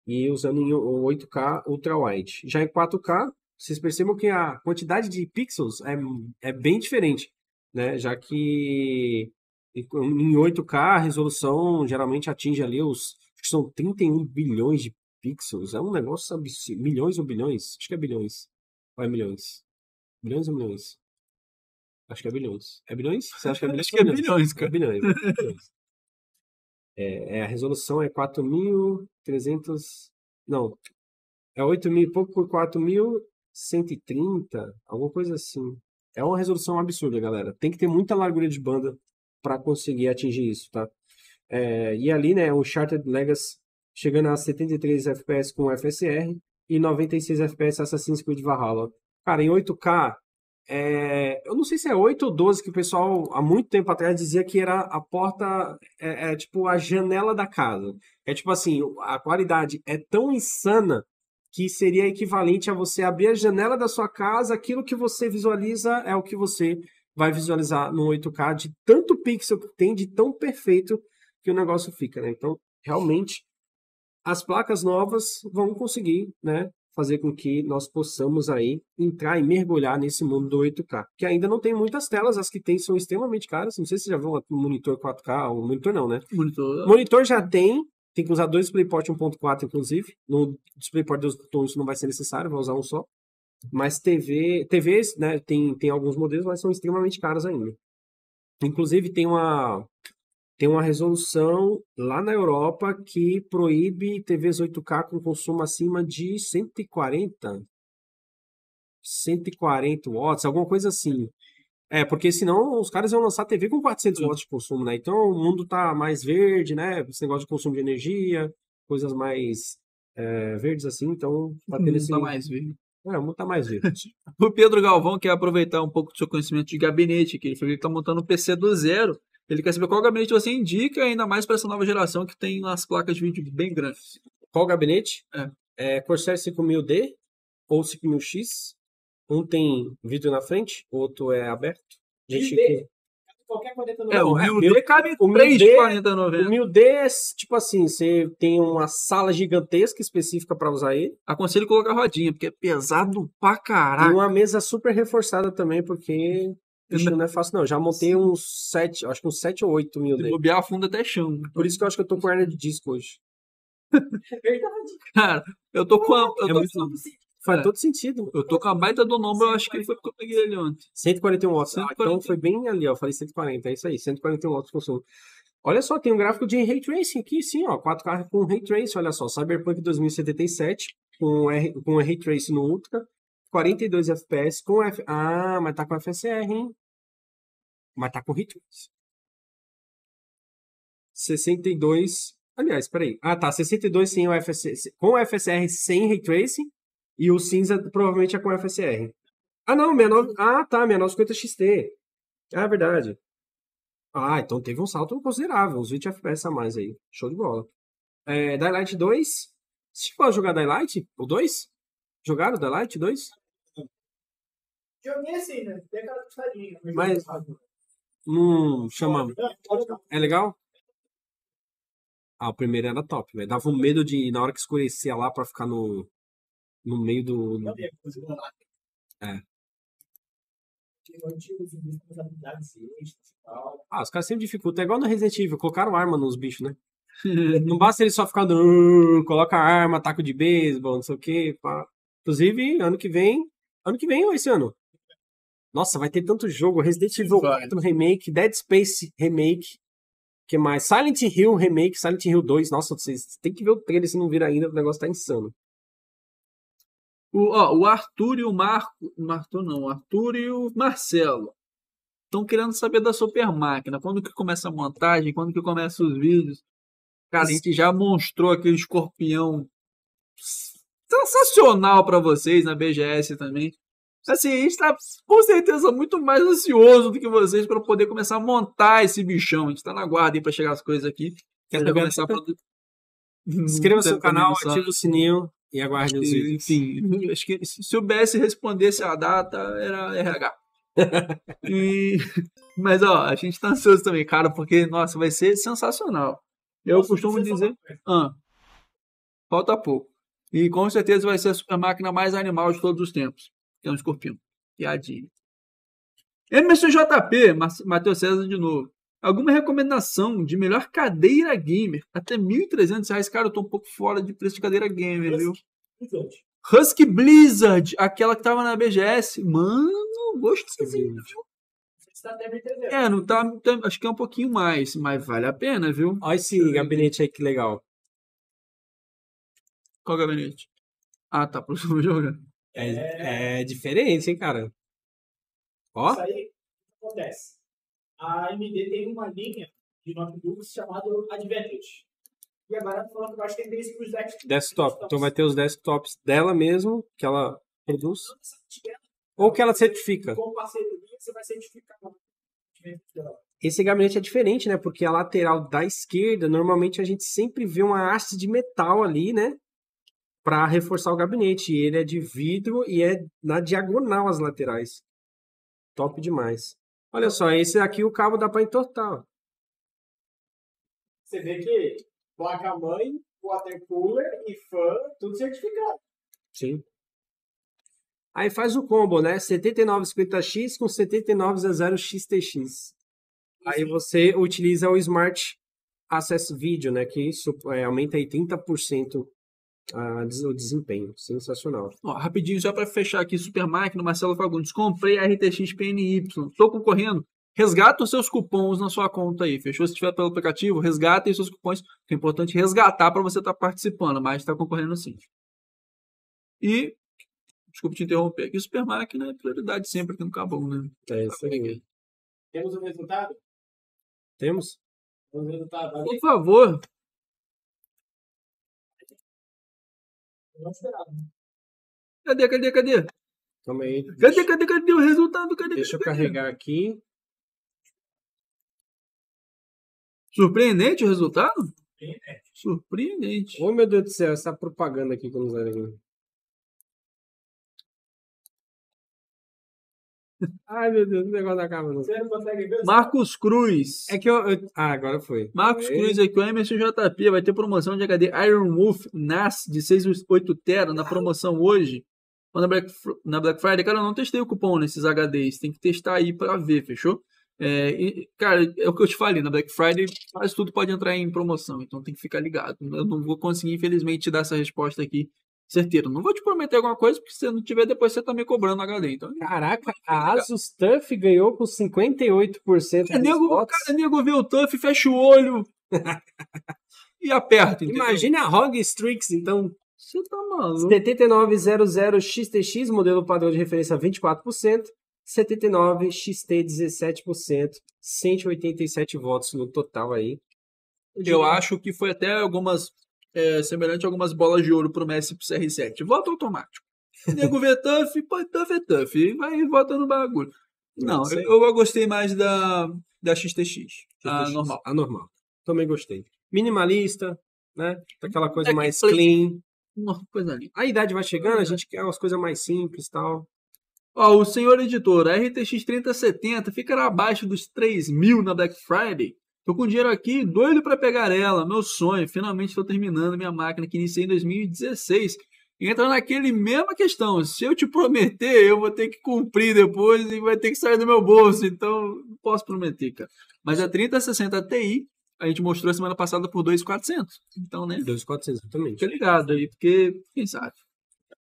E usando o 8K Ultra Wide. Já em 4K, vocês percebam que a quantidade de pixels é, é bem diferente, né? Já que em 8K, a resolução geralmente atinge ali os. Acho que são 31 bilhões de pixels. É um negócio absurdo. Milhões ou bilhões? Acho que é bilhões. Ou é milhões? Bilhões ou milhões? Acho que é bilhões. É bilhões? Você acha que é bilhões? Acho que é bilhões, cara. É bilhões. É bilhões. É, é, a resolução é 4.300. Não. É 8.000 mil pouco por 4.130, alguma coisa assim. É uma resolução absurda, galera. Tem que ter muita largura de banda para conseguir atingir isso, tá? É, e ali, né, o Chartered Legacy chegando a 73 FPS com FSR e 96 FPS Assassin's Creed Valhalla. Cara, em 8K, é, eu não sei se é 8 ou 12 que o pessoal há muito tempo atrás dizia que era a porta, é, é tipo a janela da casa. É tipo assim, a qualidade é tão insana que seria equivalente a você abrir a janela da sua casa, aquilo que você visualiza é o que você vai visualizar no 8K de tanto pixel que tem, de tão perfeito que o negócio fica, né? Então, realmente, as placas novas vão conseguir, né? Fazer com que nós possamos aí entrar e mergulhar nesse mundo do 8K, que ainda não tem muitas telas, as que tem são extremamente caras. Não sei se já viu um monitor 4K, um monitor não, né? Monitor. É. Monitor já tem, tem que usar dois DisplayPort 1.4, inclusive. No DisplayPort dos tons não vai ser necessário, vai usar um só. Mas TV, TVs, né, tem, tem alguns modelos, mas são extremamente caros ainda. Inclusive tem uma tem uma resolução lá na Europa que proíbe TVs 8K com consumo acima de 140 140 watts, alguma coisa assim. É, porque senão os caras iam lançar TV com 400 watts de consumo, né? Então o mundo tá mais verde, né? Esse negócio de consumo de energia, coisas mais é, verdes assim, então batendo tá tá esse... Tá mais verde. É, o tá mais vivo. o Pedro Galvão quer aproveitar um pouco do seu conhecimento de gabinete, que ele falou que ele tá montando um PC do zero. Ele quer saber qual gabinete você indica, ainda mais para essa nova geração que tem umas placas de vídeo bem grandes. Qual gabinete? É. é Corsair 5000D ou 5000X. Um tem vídeo na frente, o outro é aberto. Gente, qualquer 4090. É, o Mil D cabe o três 4090. O Mil D é, tipo assim, você tem uma sala gigantesca específica para usar ele. Aconselho colocar rodinha, porque é pesado pra caralho. E uma mesa super reforçada também, porque Isso não é fácil, não. Já montei uns 7, acho que uns 7 ou 8 mil. Se bobear, afunda até chão. Por isso que eu acho que eu tô com hernia de disco hoje. É Verdade. Cara, eu tô com a. Eu tô, é muito... Faz é. todo sentido. Eu tô com a baita do nome eu acho que foi porque eu peguei ele ontem. 141 watts. Né? Ah, então, então foi bem ali, ó. Falei 140, é isso aí. 141 watts consumo. Olha só, tem um gráfico de Ray Tracing aqui, sim, ó. 4K com Ray Tracing, olha só. Cyberpunk 2077 com, R, com Ray Tracing no Ultra. 42 FPS com F... Ah, mas tá com FSR, hein? Mas tá com Ray Tracing. 62... Aliás, peraí. Ah, tá. 62 sem o FSR, com FSR sem Ray Tracing e o cinza provavelmente é com FSR. Ah, não, 69... Ah, tá, 6950XT. Ah, é verdade. Ah, então teve um salto considerável, uns 20 FPS a mais aí. Show de bola. É, Daylight 2? Você pode jogar Daylight, o 2? Jogaram Daylight 2? Joguei assim, né? Tem aquela custadinha. Mas. hum, chama. É legal? Ah, o primeiro era top, velho. Dava um medo de, na hora que escurecia lá, pra ficar no, no meio do. É. Ah, os caras sempre dificultam. É igual no Resident Evil, colocaram arma nos bichos, né? não basta ele só ficar. Coloca arma, taco de beisebol, não sei o que. Inclusive, ano que vem. Ano que vem ou esse ano? Nossa, vai ter tanto jogo. Resident Evil 4 Remake, Dead Space Remake. que mais? Silent Hill Remake, Silent Hill 2. Nossa, vocês tem que ver o trailer se não vir ainda, o negócio tá insano. O, ó, o Arthur e o Marco. Arthur não, o Arthur e o Marcelo. Estão querendo saber da super máquina. Quando que começa a montagem? Quando que começa os vídeos? Cara, a gente já mostrou aquele escorpião sensacional para vocês na BGS também. Assim, a gente tá com certeza muito mais ansioso do que vocês para poder começar a montar esse bichão. A gente tá na guarda aí pra chegar as coisas aqui. Quer começar a produzir? Inscreva se no canal, ative o sininho, e aguarde os itens. Enfim, acho que se soubesse respondesse a data, era RH. e... Mas, ó, a gente tá ansioso também, cara, porque, nossa, vai ser sensacional. Eu nossa, costumo dizer. Ah, falta pouco. E com certeza vai ser a super máquina mais animal de todos os tempos, que é um escorpião. Piadinha. MSJP, Matheus César de novo. Alguma recomendação de melhor cadeira gamer? Até R$ 1.300, cara, eu tô um pouco fora de preço de cadeira gamer, viu? Husky, Husky Blizzard, aquela que tava na BGS. Mano, gostosinho, viu? Tá é, não tá, tá, Acho que é um pouquinho mais, mas vale a pena, viu? Olha esse gabinete aí que legal. Qual gabinete? Ah, tá. Próximo jogo. É, é diferente, hein, cara? Ó. Isso aí acontece a AMD tem uma linha de notebooks chamada Advantage. E agora tá falando que vai é estender isso para os desktops. Desktop. Então vai ter os desktops dela mesmo, que ela produz. Então, Ou que ela certifica. Com parceria, você vai certificar esse gabinete é diferente, né? Porque a lateral da esquerda, normalmente a gente sempre vê uma haste de metal ali, né? Para reforçar o gabinete. E ele é de vidro e é na diagonal as laterais. Top demais. Olha só, esse aqui o cabo dá para entortar. Ó. Você vê que placa-mãe, cooler e fã, tudo certificado. Sim. Aí faz o combo, né? 7950X com 7900XTX. Aí você utiliza o Smart Access Video, né? Que isso é, aumenta aí 30% o desempenho. Sensacional. Ó, rapidinho, só para fechar aqui, Super Máquina, Marcelo Fagundes, comprei a RTX PNY, estou concorrendo. Resgata os seus cupons na sua conta aí, fechou? Se tiver pelo aplicativo, resgatem os seus cupons. é importante resgatar para você estar tá participando, mas está concorrendo sim. E, desculpe te interromper aqui, Super Máquina é prioridade sempre aqui no Cabo, né? É tá isso aí. Né? Temos o um resultado? Temos. Por favor. Cadê, cadê, cadê? Calma aí. Cadê, deixa... cadê, cadê, cadê o resultado? Cadê, deixa cadê, eu carregar cadê? aqui. Surpreendente o resultado? Surpreendente. É. Surpreendente. Ô, meu Deus do céu, essa propaganda aqui que eu não aqui. Ai, meu Deus, o negócio da cama. Você não consegue ver? Marcos Cruz. É que eu. eu... Ah, agora foi. Marcos Ei. Cruz aqui, o Emerson JP vai ter promoção de HD Iron Wolf NAS de 6,8 Tera na promoção hoje. Na Black, na Black Friday, cara, eu não testei o cupom nesses HDs. Tem que testar aí pra ver, fechou? É, e, cara, é o que eu te falei, na Black Friday quase tudo pode entrar em promoção, então tem que ficar ligado. Eu não vou conseguir, infelizmente, te dar essa resposta aqui certeiro. Não vou te prometer alguma coisa, porque se não tiver, depois você tá me cobrando HD. Então, Caraca, a Asus TUF ganhou com 58%. É, nego, bots. cara, nego vê o TUF, fecha o olho e aperta. Imagina a ROG Strix, então. Você tá maluco. 7900XTX, modelo padrão de referência 24%. 79 XT 17%, 187 votos no total aí. Eu acho que foi até algumas é, semelhante a algumas bolas de ouro pro Messi pro CR7. Voto automático. Nego vê tough, pô, tough é tough. Vai votando vota no bagulho. É, Não, eu, eu, gostei mais da, da XTX, XTX. A normal. A normal. Também gostei. Minimalista, né? Hum. Aquela coisa é mais clean. Uma coisa ali. A idade vai chegando, a uhum. gente quer umas coisas mais simples e tal. Ó, o senhor editor, a RTX 3070 ficará abaixo dos 3 mil na Black Friday? Tô com dinheiro aqui, doido para pegar ela, meu sonho. Finalmente estou terminando minha máquina que iniciei em 2016. Entra naquele mesma questão. Se eu te prometer, eu vou ter que cumprir depois e vai ter que sair do meu bolso. Então, não posso prometer, cara. Mas é a 3060 Ti, a gente mostrou semana passada por 2,400. Então, né? 2,400, exatamente. Fica ligado aí, porque quem sabe.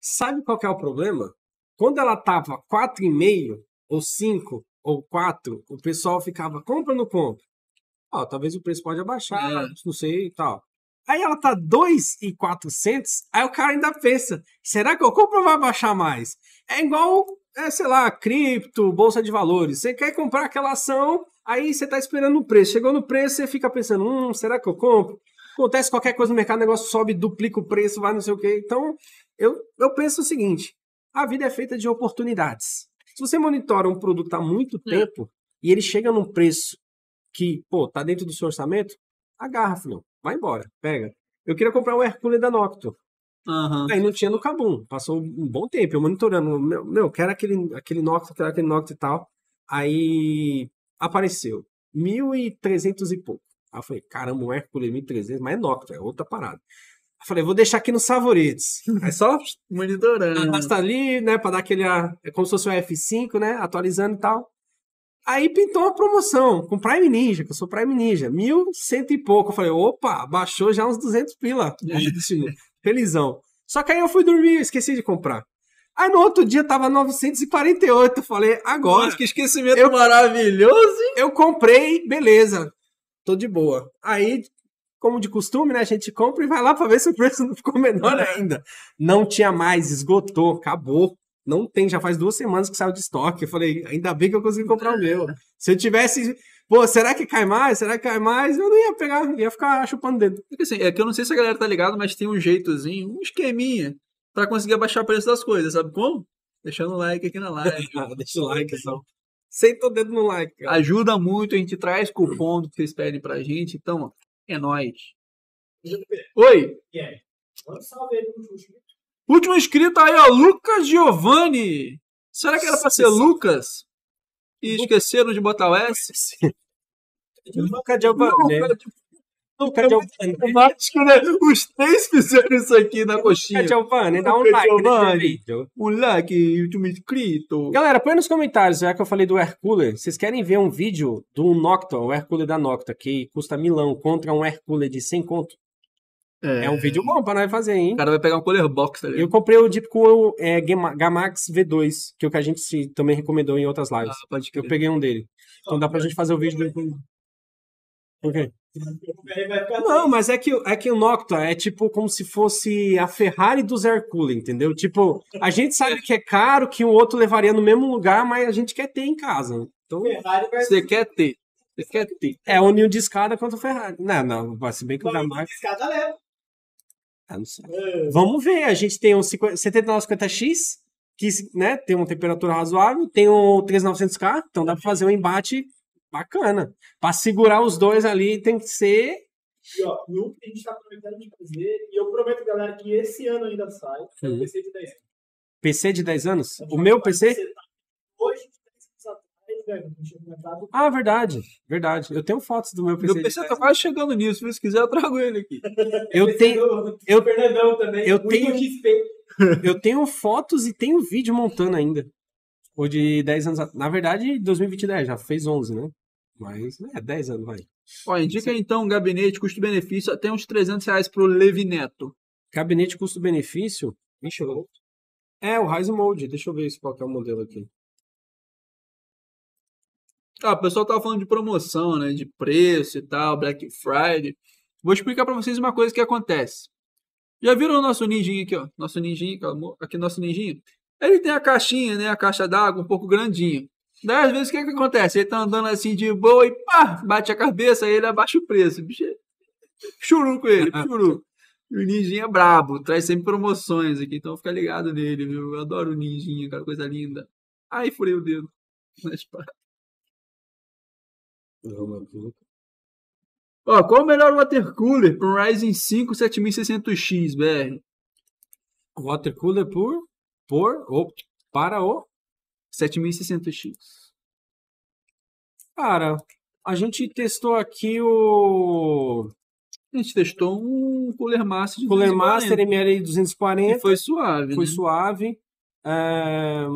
Sabe qual é o problema? Quando ela tava 4,5 ou 5 ou 4, o pessoal ficava compra ou não compra? ó, talvez o preço pode abaixar, ah. né? não sei e tal. Aí ela tá 2,400, aí o cara ainda pensa, será que eu compro ou vai baixar mais? É igual, é, sei lá, cripto, bolsa de valores. Você quer comprar aquela ação, aí você tá esperando o preço. Chegou no preço, você fica pensando, hum, será que eu compro? Acontece qualquer coisa no mercado, o negócio sobe, duplica o preço, vai não sei o quê. Então, eu, eu penso o seguinte, a vida é feita de oportunidades. Se você monitora um produto há muito hum. tempo e ele chega num preço que, pô, tá dentro do seu orçamento, agarra, filhão. Vai embora, pega. Eu queria comprar o Hercule da Nocto. Uhum. Aí não tinha no Cabum. Passou um bom tempo eu monitorando. Meu, meu quero aquele, aquele Nocto, quero aquele Nocto e tal. Aí apareceu. 1.300 e pouco. Aí eu falei, caramba, o Hércules 1.300, mas é Nocto, é outra parada. Eu falei, vou deixar aqui nos favoritos. é só monitorando. Arrasta ali, né, pra dar aquele. É como se fosse um F5, né, atualizando e tal. Aí pintou uma promoção com Prime Ninja, que eu sou Prime Ninja, mil cento e pouco. Eu falei, opa, baixou já uns 200 pila. Felizão. Só que aí eu fui dormir, e esqueci de comprar. Aí no outro dia tava 948. Eu falei, agora. Nossa, que esquecimento eu, maravilhoso, Eu comprei, beleza. Tô de boa. Aí, como de costume, né? A gente compra e vai lá pra ver se o preço não ficou menor é. ainda. Não tinha mais, esgotou, acabou. Não tem, já faz duas semanas que saiu de estoque. Eu falei, ainda bem que eu consegui comprar o meu. Se eu tivesse. Pô, será que cai mais? Será que cai mais? Eu não ia pegar, ia ficar chupando dedo. É que, assim, é que eu não sei se a galera tá ligada, mas tem um jeitozinho, um esqueminha, para conseguir abaixar o preço das coisas, sabe como? Deixando o like aqui na live. Ah, deixa o like, só. Senta o dedo no like. Cara. Ajuda muito, a gente traz cupom do que vocês pedem pra gente. Então, ó, é nóis. Oi! Yeah. É? um salve aí pro Último inscrito aí, ó, Lucas Giovanni. Será que era para ser Lucas? E esqueceram de botar o S? Lucas Giovanni. Luca Giovanni. acho que né, os três fizeram isso aqui na coxinha. Luca Giovanni, dá um like Giovani. nesse vídeo. like, último inscrito. Galera, põe nos comentários, já que eu falei do Hercule, vocês querem ver um vídeo do Noctua, o Hercule da Noctua, que custa milão, contra um Hercule de 100 conto? É, um vídeo bom pra nós fazer, hein? O cara vai pegar um color box ali. Tá eu comprei o Deep é, Gamax V2, que é o que a gente se, também recomendou em outras lives. Ah, pode Eu peguei um dele. Então dá pra ah, gente fazer o vídeo com. Ok. Não, mas é que, é que o Nocta é tipo como se fosse a Ferrari dos air cooling, entendeu? Tipo, a gente sabe que é caro, que o outro levaria no mesmo lugar, mas a gente quer ter em casa. Então, você quer ter. Você quer ter. É união de escada contra o Ferrari. Não, não, se bem que o Gamax. De escada leva. Ah, é. Vamos ver, a gente tem um 7950X, que né, tem uma temperatura razoável, tem um 3900K, então dá para fazer um embate bacana. Para segurar os dois ali tem que ser. E, ó, que a gente está prometendo de fazer, e eu prometo, galera, que esse ano ainda sai, é o uhum. PC de 10 anos. PC de 10 anos? É o meu PC? Tá? Hoje ah, verdade, verdade. Eu tenho fotos do meu PC. Meu PC tá quase chegando nisso, se quiser eu trago ele aqui. eu tenho. É eu, Fernandão também. Eu tenho, eu tenho fotos e tenho vídeo montando ainda. Ou de 10 anos. Na verdade, 2020 já fez 11, né? Mas é 10 anos, vai. Ó, indica Sim. então um gabinete custo-benefício até uns 300 reais pro Levi Neto. Gabinete custo-benefício? me eu... É, o Rise Mode. Deixa eu ver qual que é o modelo aqui. Ah, o pessoal tava falando de promoção, né? De preço e tal, Black Friday. Vou explicar para vocês uma coisa que acontece. Já viram o nosso ninjinho aqui, ó? Nosso ninjinho, aqui nosso ninjinho. Ele tem a caixinha, né? A caixa d'água um pouco grandinha. Daí, às vezes, o que, é que acontece? Ele tá andando assim de boa e pá, bate a cabeça, aí ele abaixa o preço. Bicho, churu com ele, churu. o ninjinho é brabo, traz sempre promoções aqui, então fica ligado nele, viu? Eu adoro o ninjinho, cara, coisa linda. Ai, furei o dedo. Mas, pá. Ó, qual o melhor water cooler para um Ryzen 5 7600X, BR? Water cooler por, por ou para o 7600X. Cara, a gente testou aqui o a gente testou um Cooler Master de Cooler 240. Master MLI 240. foi suave. Foi né? suave. Um, é,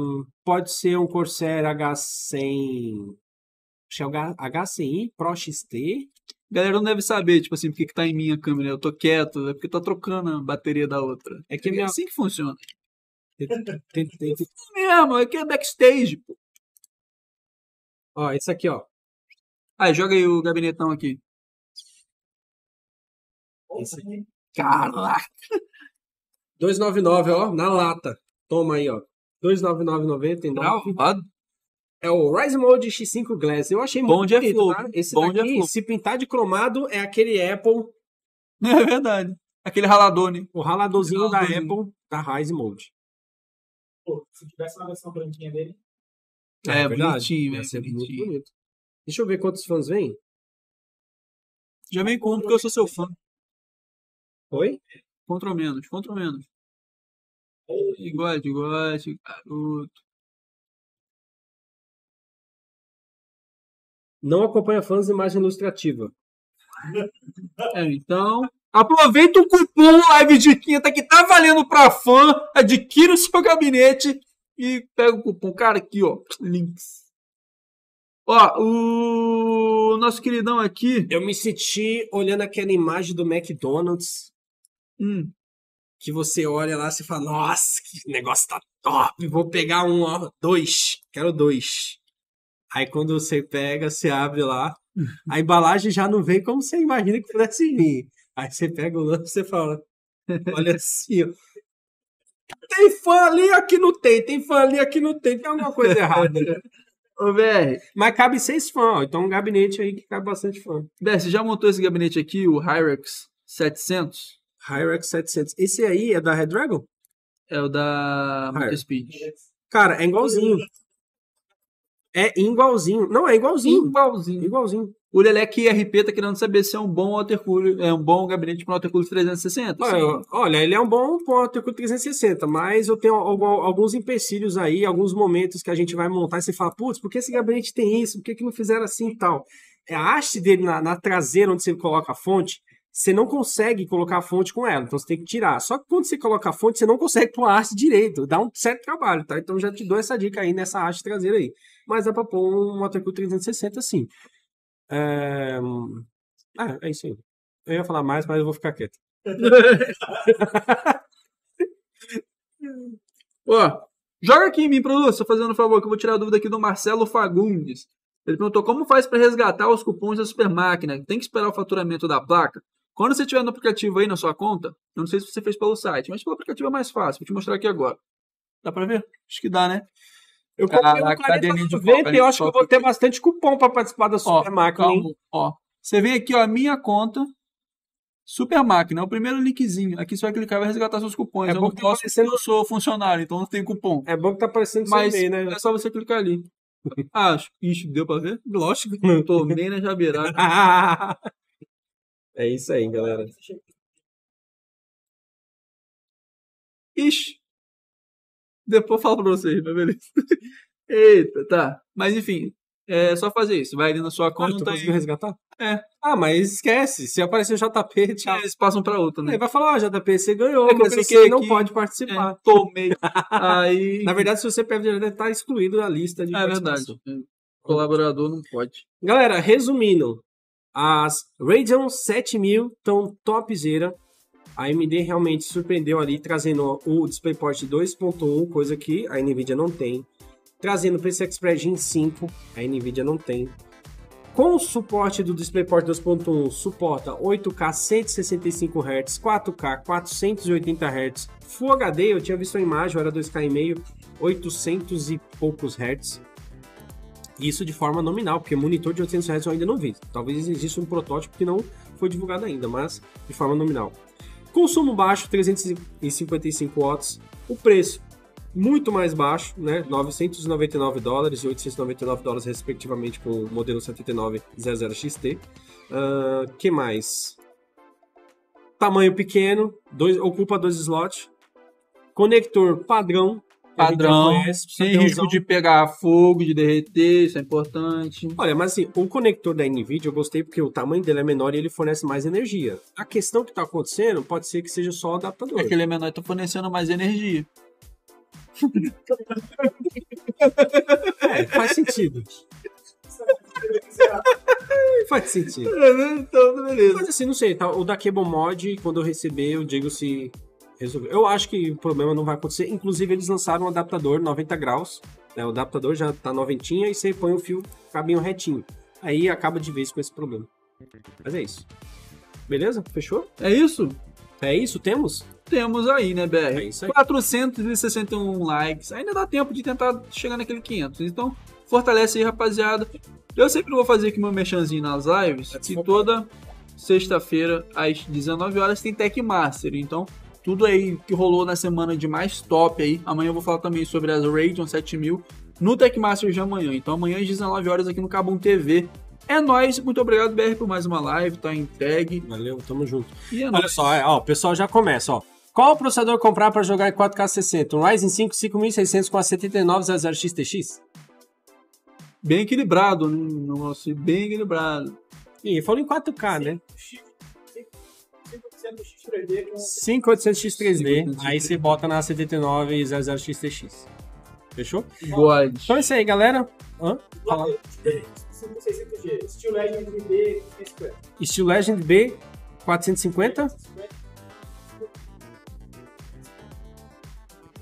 pode ser um Corsair H100 o HCE Pro XT. Galera não deve saber, tipo assim, porque que tá em minha câmera, eu tô quieto, é porque tá trocando a bateria da outra. É que é minha... assim que funciona. Tem, tem, é assim mesmo, aqui é, é backstage, pô. Ó, esse aqui, ó. Ah, joga aí o gabinetão aqui. Esse aqui. Caraca! 299, ó, na lata. Toma aí, ó. 299,90. Gravado. É o Rise Mode X5 Glass. Eu achei Bom muito bonito, Flow. tá? Esse Bom daqui, se pintar de cromado, é aquele Apple... É verdade. Aquele ralador, né? O raladorzinho, da Apple, da Rise Mode. Pô, se tivesse uma versão branquinha dele... É, é verdade. bonitinho, ia é ser muito bonito. Deixa eu ver quantos fãs vêm. Já vem com um, porque eu sou seu fã. Oi? Contra menos, contra menos. Igual, igual, garoto. não acompanha fãs de imagem ilustrativa. É, então, aproveita o cupom Live de Quinta que tá valendo pra fã, adquira é o seu gabinete e pega o cupom. Cara, aqui, ó, links. Ó, o nosso queridão aqui. Eu me senti olhando aquela imagem do McDonald's. Hum. Que você olha lá e fala: Nossa, que negócio tá top! Vou pegar um, ó, dois. Quero dois. Aí quando você pega, você abre lá, a embalagem já não vem como você imagina que pudesse vir. Aí você pega o lance e você fala, olha assim, ó. Tem fã ali, aqui não tem. Tem fã ali, aqui não tem. Tem alguma coisa errada, né? Ô, BR. Mas cabe seis fãs, ó. Então um gabinete aí que cabe bastante fã. Bé, você já montou esse gabinete aqui, o Hyrex 700? Hyrex 700. Esse aí é da Red Dragon? É o da Motor Speed. Cara, é igualzinho. É igualzinho. Não, é igualzinho. Igualzinho. Igualzinho. O Lelec RP tá querendo saber se é um bom watercooler, é um bom gabinete com watercooler 360. Olha, assim. olha, ele é um bom watercooler 360, mas eu tenho alguns empecilhos aí, alguns momentos que a gente vai montar e você fala, putz, por que esse gabinete tem isso? Por que, que não fizeram assim e tal? É, a haste dele na, na traseira, onde você coloca a fonte, você não consegue colocar a fonte com ela, então você tem que tirar. Só que quando você coloca a fonte, você não consegue pôr a haste direito, dá um certo trabalho, tá? Então já te dou essa dica aí nessa haste traseira aí mas dá é para pôr um Watercool 360 sim. É... Ah, é isso aí. Eu ia falar mais, mas eu vou ficar quieto. Ó, joga aqui em mim, produção, fazendo um favor, que eu vou tirar a dúvida aqui do Marcelo Fagundes. Ele perguntou como faz para resgatar os cupons da super máquina? Tem que esperar o faturamento da placa? Quando você tiver no aplicativo aí na sua conta, eu não sei se você fez pelo site, mas pelo aplicativo é mais fácil. Vou te mostrar aqui agora. Dá para ver? Acho que dá, né? Eu comprei a, um e eu acho que vou ter bastante cupom para participar da Super ó, Máquina. Calma, ó. Você vem aqui, ó, minha conta. Super Máquina, é o primeiro linkzinho. Aqui você vai clicar e vai resgatar seus cupons. É eu bom não que tá aparecendo... eu sou funcionário, então não tem cupom. É bom que tá aparecendo Mas seu e-mail, né? É só você clicar ali. ah, ixi, deu pra ver? Lógico, nem na jabeirada. é isso aí, galera. Ixi, depois eu falo pra vocês, mas beleza. Eita, tá. Mas enfim, é só fazer isso. Vai ali na sua conta. Ah, tu e... resgatar? É. Ah, mas esquece. Se aparecer o JP, é, tchau. eles passam pra outra, né? Aí vai falar, ó, oh, JP, você ganhou, é mas você não pode é, participar. É, tomei. Aí... Na verdade, se você perde, deve estar tá excluído da lista de É verdade. É, colaborador não pode. Galera, resumindo. As Radeon 7000 estão topzera. A AMD realmente surpreendeu ali, trazendo o DisplayPort 2.1, coisa que a NVIDIA não tem. Trazendo o PCI Express Gen 5, a NVIDIA não tem. Com o suporte do DisplayPort 2.1, suporta 8K 165 Hz, 4K 480 Hz, Full HD, eu tinha visto a imagem, era 2K e meio, 800 e poucos Hz. Isso de forma nominal, porque monitor de 800 Hz eu ainda não vi. Talvez exista um protótipo que não foi divulgado ainda, mas de forma nominal. Consumo baixo, 355 watts. O preço muito mais baixo, né? 999 dólares e 899 dólares, respectivamente, com o modelo 7900XT. Uh, ah, que mais? Tamanho pequeno, dois, ocupa dois slots. Conector padrão padrão, conhece, sem risco de pegar fogo, de derreter, isso é importante. Olha, mas assim, o conector da NVIDIA eu gostei porque o tamanho dele é menor e ele fornece mais energia. A questão que está acontecendo pode ser que seja só o adaptador. É que ele é menor e está fornecendo mais energia. é, faz sentido. Faz sentido. Então, beleza. Mas assim, não sei, tá? o da Cable Mod, quando eu receber, eu digo se resolver. Eu acho que o problema não vai acontecer. Inclusive, eles lançaram um adaptador 90 graus. Né? O adaptador já tá noventinha e você põe o fio cabinho retinho. Aí acaba de vez com esse problema. Mas é isso. Beleza? Fechou? É isso? É isso? Temos? Temos aí, né, BR? É isso aí. 461 likes. Ainda dá tempo de tentar chegar naquele 500. Então, fortalece aí, rapaziada. Eu sempre vou fazer aqui meu mexanzinho nas lives. É que toda sexta-feira, às 19 horas, tem Tech Master. Então, tudo aí que rolou na semana de mais top aí. Amanhã eu vou falar também sobre as Radeon 7000 no Techmasters de amanhã. Então amanhã às 19 horas aqui no Cabum TV. É nóis, muito obrigado, BR, por mais uma live, tá entregue. Valeu, tamo junto. É Olha nóis. só, é, ó, o pessoal já começa, ó. Qual processador comprar para jogar em 4K60? Um Ryzen 5 5600 com a 7900XTX? Bem equilibrado, né? Negócio bem equilibrado. E falou em 4K, Sim. né? 5800X3D. É aí você bota na 7900XTX. Fechou? Boa. Então é isso aí, galera. Hã? Fala. 5600G, Steel Legend B 450. Steel Legend B 450?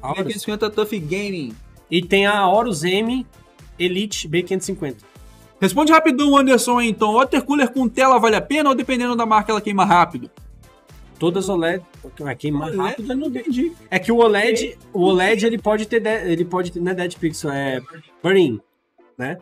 550 Tough Gaming. E tem a Horus M Elite B550. Responde rapidão, Anderson, então. water cooler com tela vale a pena ou dependendo da marca ela queima rápido? Todas OLED, vai é, mais OLED? rápido é É que o OLED, e... o OLED ele pode ter, de, ele pode ter, não é dead pixel, é burn né?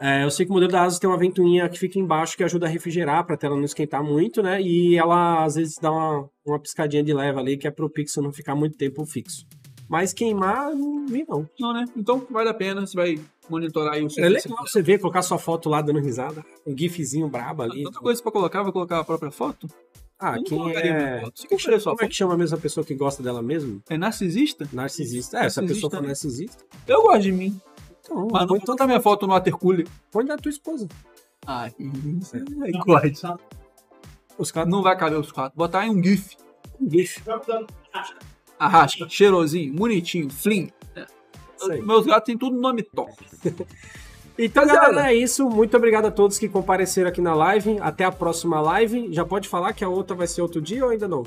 É, eu sei que o modelo da Asus tem uma ventoinha que fica embaixo que ajuda a refrigerar para a tela não esquentar muito, né? E ela às vezes dá uma, uma piscadinha de leva ali que é para o pixel não ficar muito tempo fixo. Mas queimar, não vi não. Não, né? Então vale a pena, você vai monitorar aí o seu. É legal você ver, colocar sua foto lá dando risada, um gifzinho brabo ali. Outra coisa para colocar, vou colocar a própria foto? Ah, eu quem é... Que que como é que chama a mesma pessoa que gosta dela mesmo? É narcisista? Narcisista. É, narcisista. essa pessoa for né? narcisista. Eu gosto de mim. Então, Mas põe tanta minha foto no watercooler. Põe da tua esposa. Ai, ah, que é. Engorde. Tá? Os quatro. Não vai caber os quatro. Botar em um gif. Um gif. Arrasca, cheirosinho, bonitinho, flim. Meus gatos têm tudo nome top. Então, Mas, galera, é isso. Muito obrigado a todos que compareceram aqui na live. Até a próxima live. Já pode falar que a outra vai ser outro dia ou ainda não?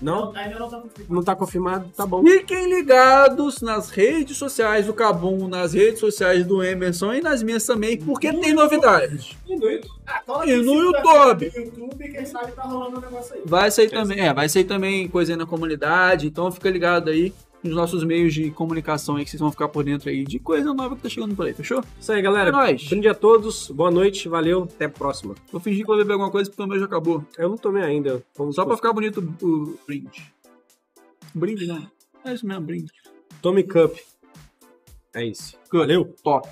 Não? não ainda não tá confirmado. Não tá confirmado? Tá bom. Fiquem ligados nas redes sociais do Cabum, nas redes sociais do Emerson e nas minhas também, porque tem novidades. E no YouTube. Ah, e no YouTube. No YouTube, quem sabe tá rolando um negócio aí. Vai sair também, é, vai sair também coisa aí na comunidade, então fica ligado aí nos nossos meios de comunicação aí, que vocês vão ficar por dentro aí de coisa nova que tá chegando por aí, fechou? Isso aí, galera. É nóis. Bom dia a todos, boa noite, valeu, até a próxima. Vou fingir que vou beber alguma coisa porque o meu já acabou. Eu não tomei ainda. Vamos Só pra ficar bonito o brinde. Brinde, né? É isso mesmo, brinde. Tome cup. É isso. Valeu. Top.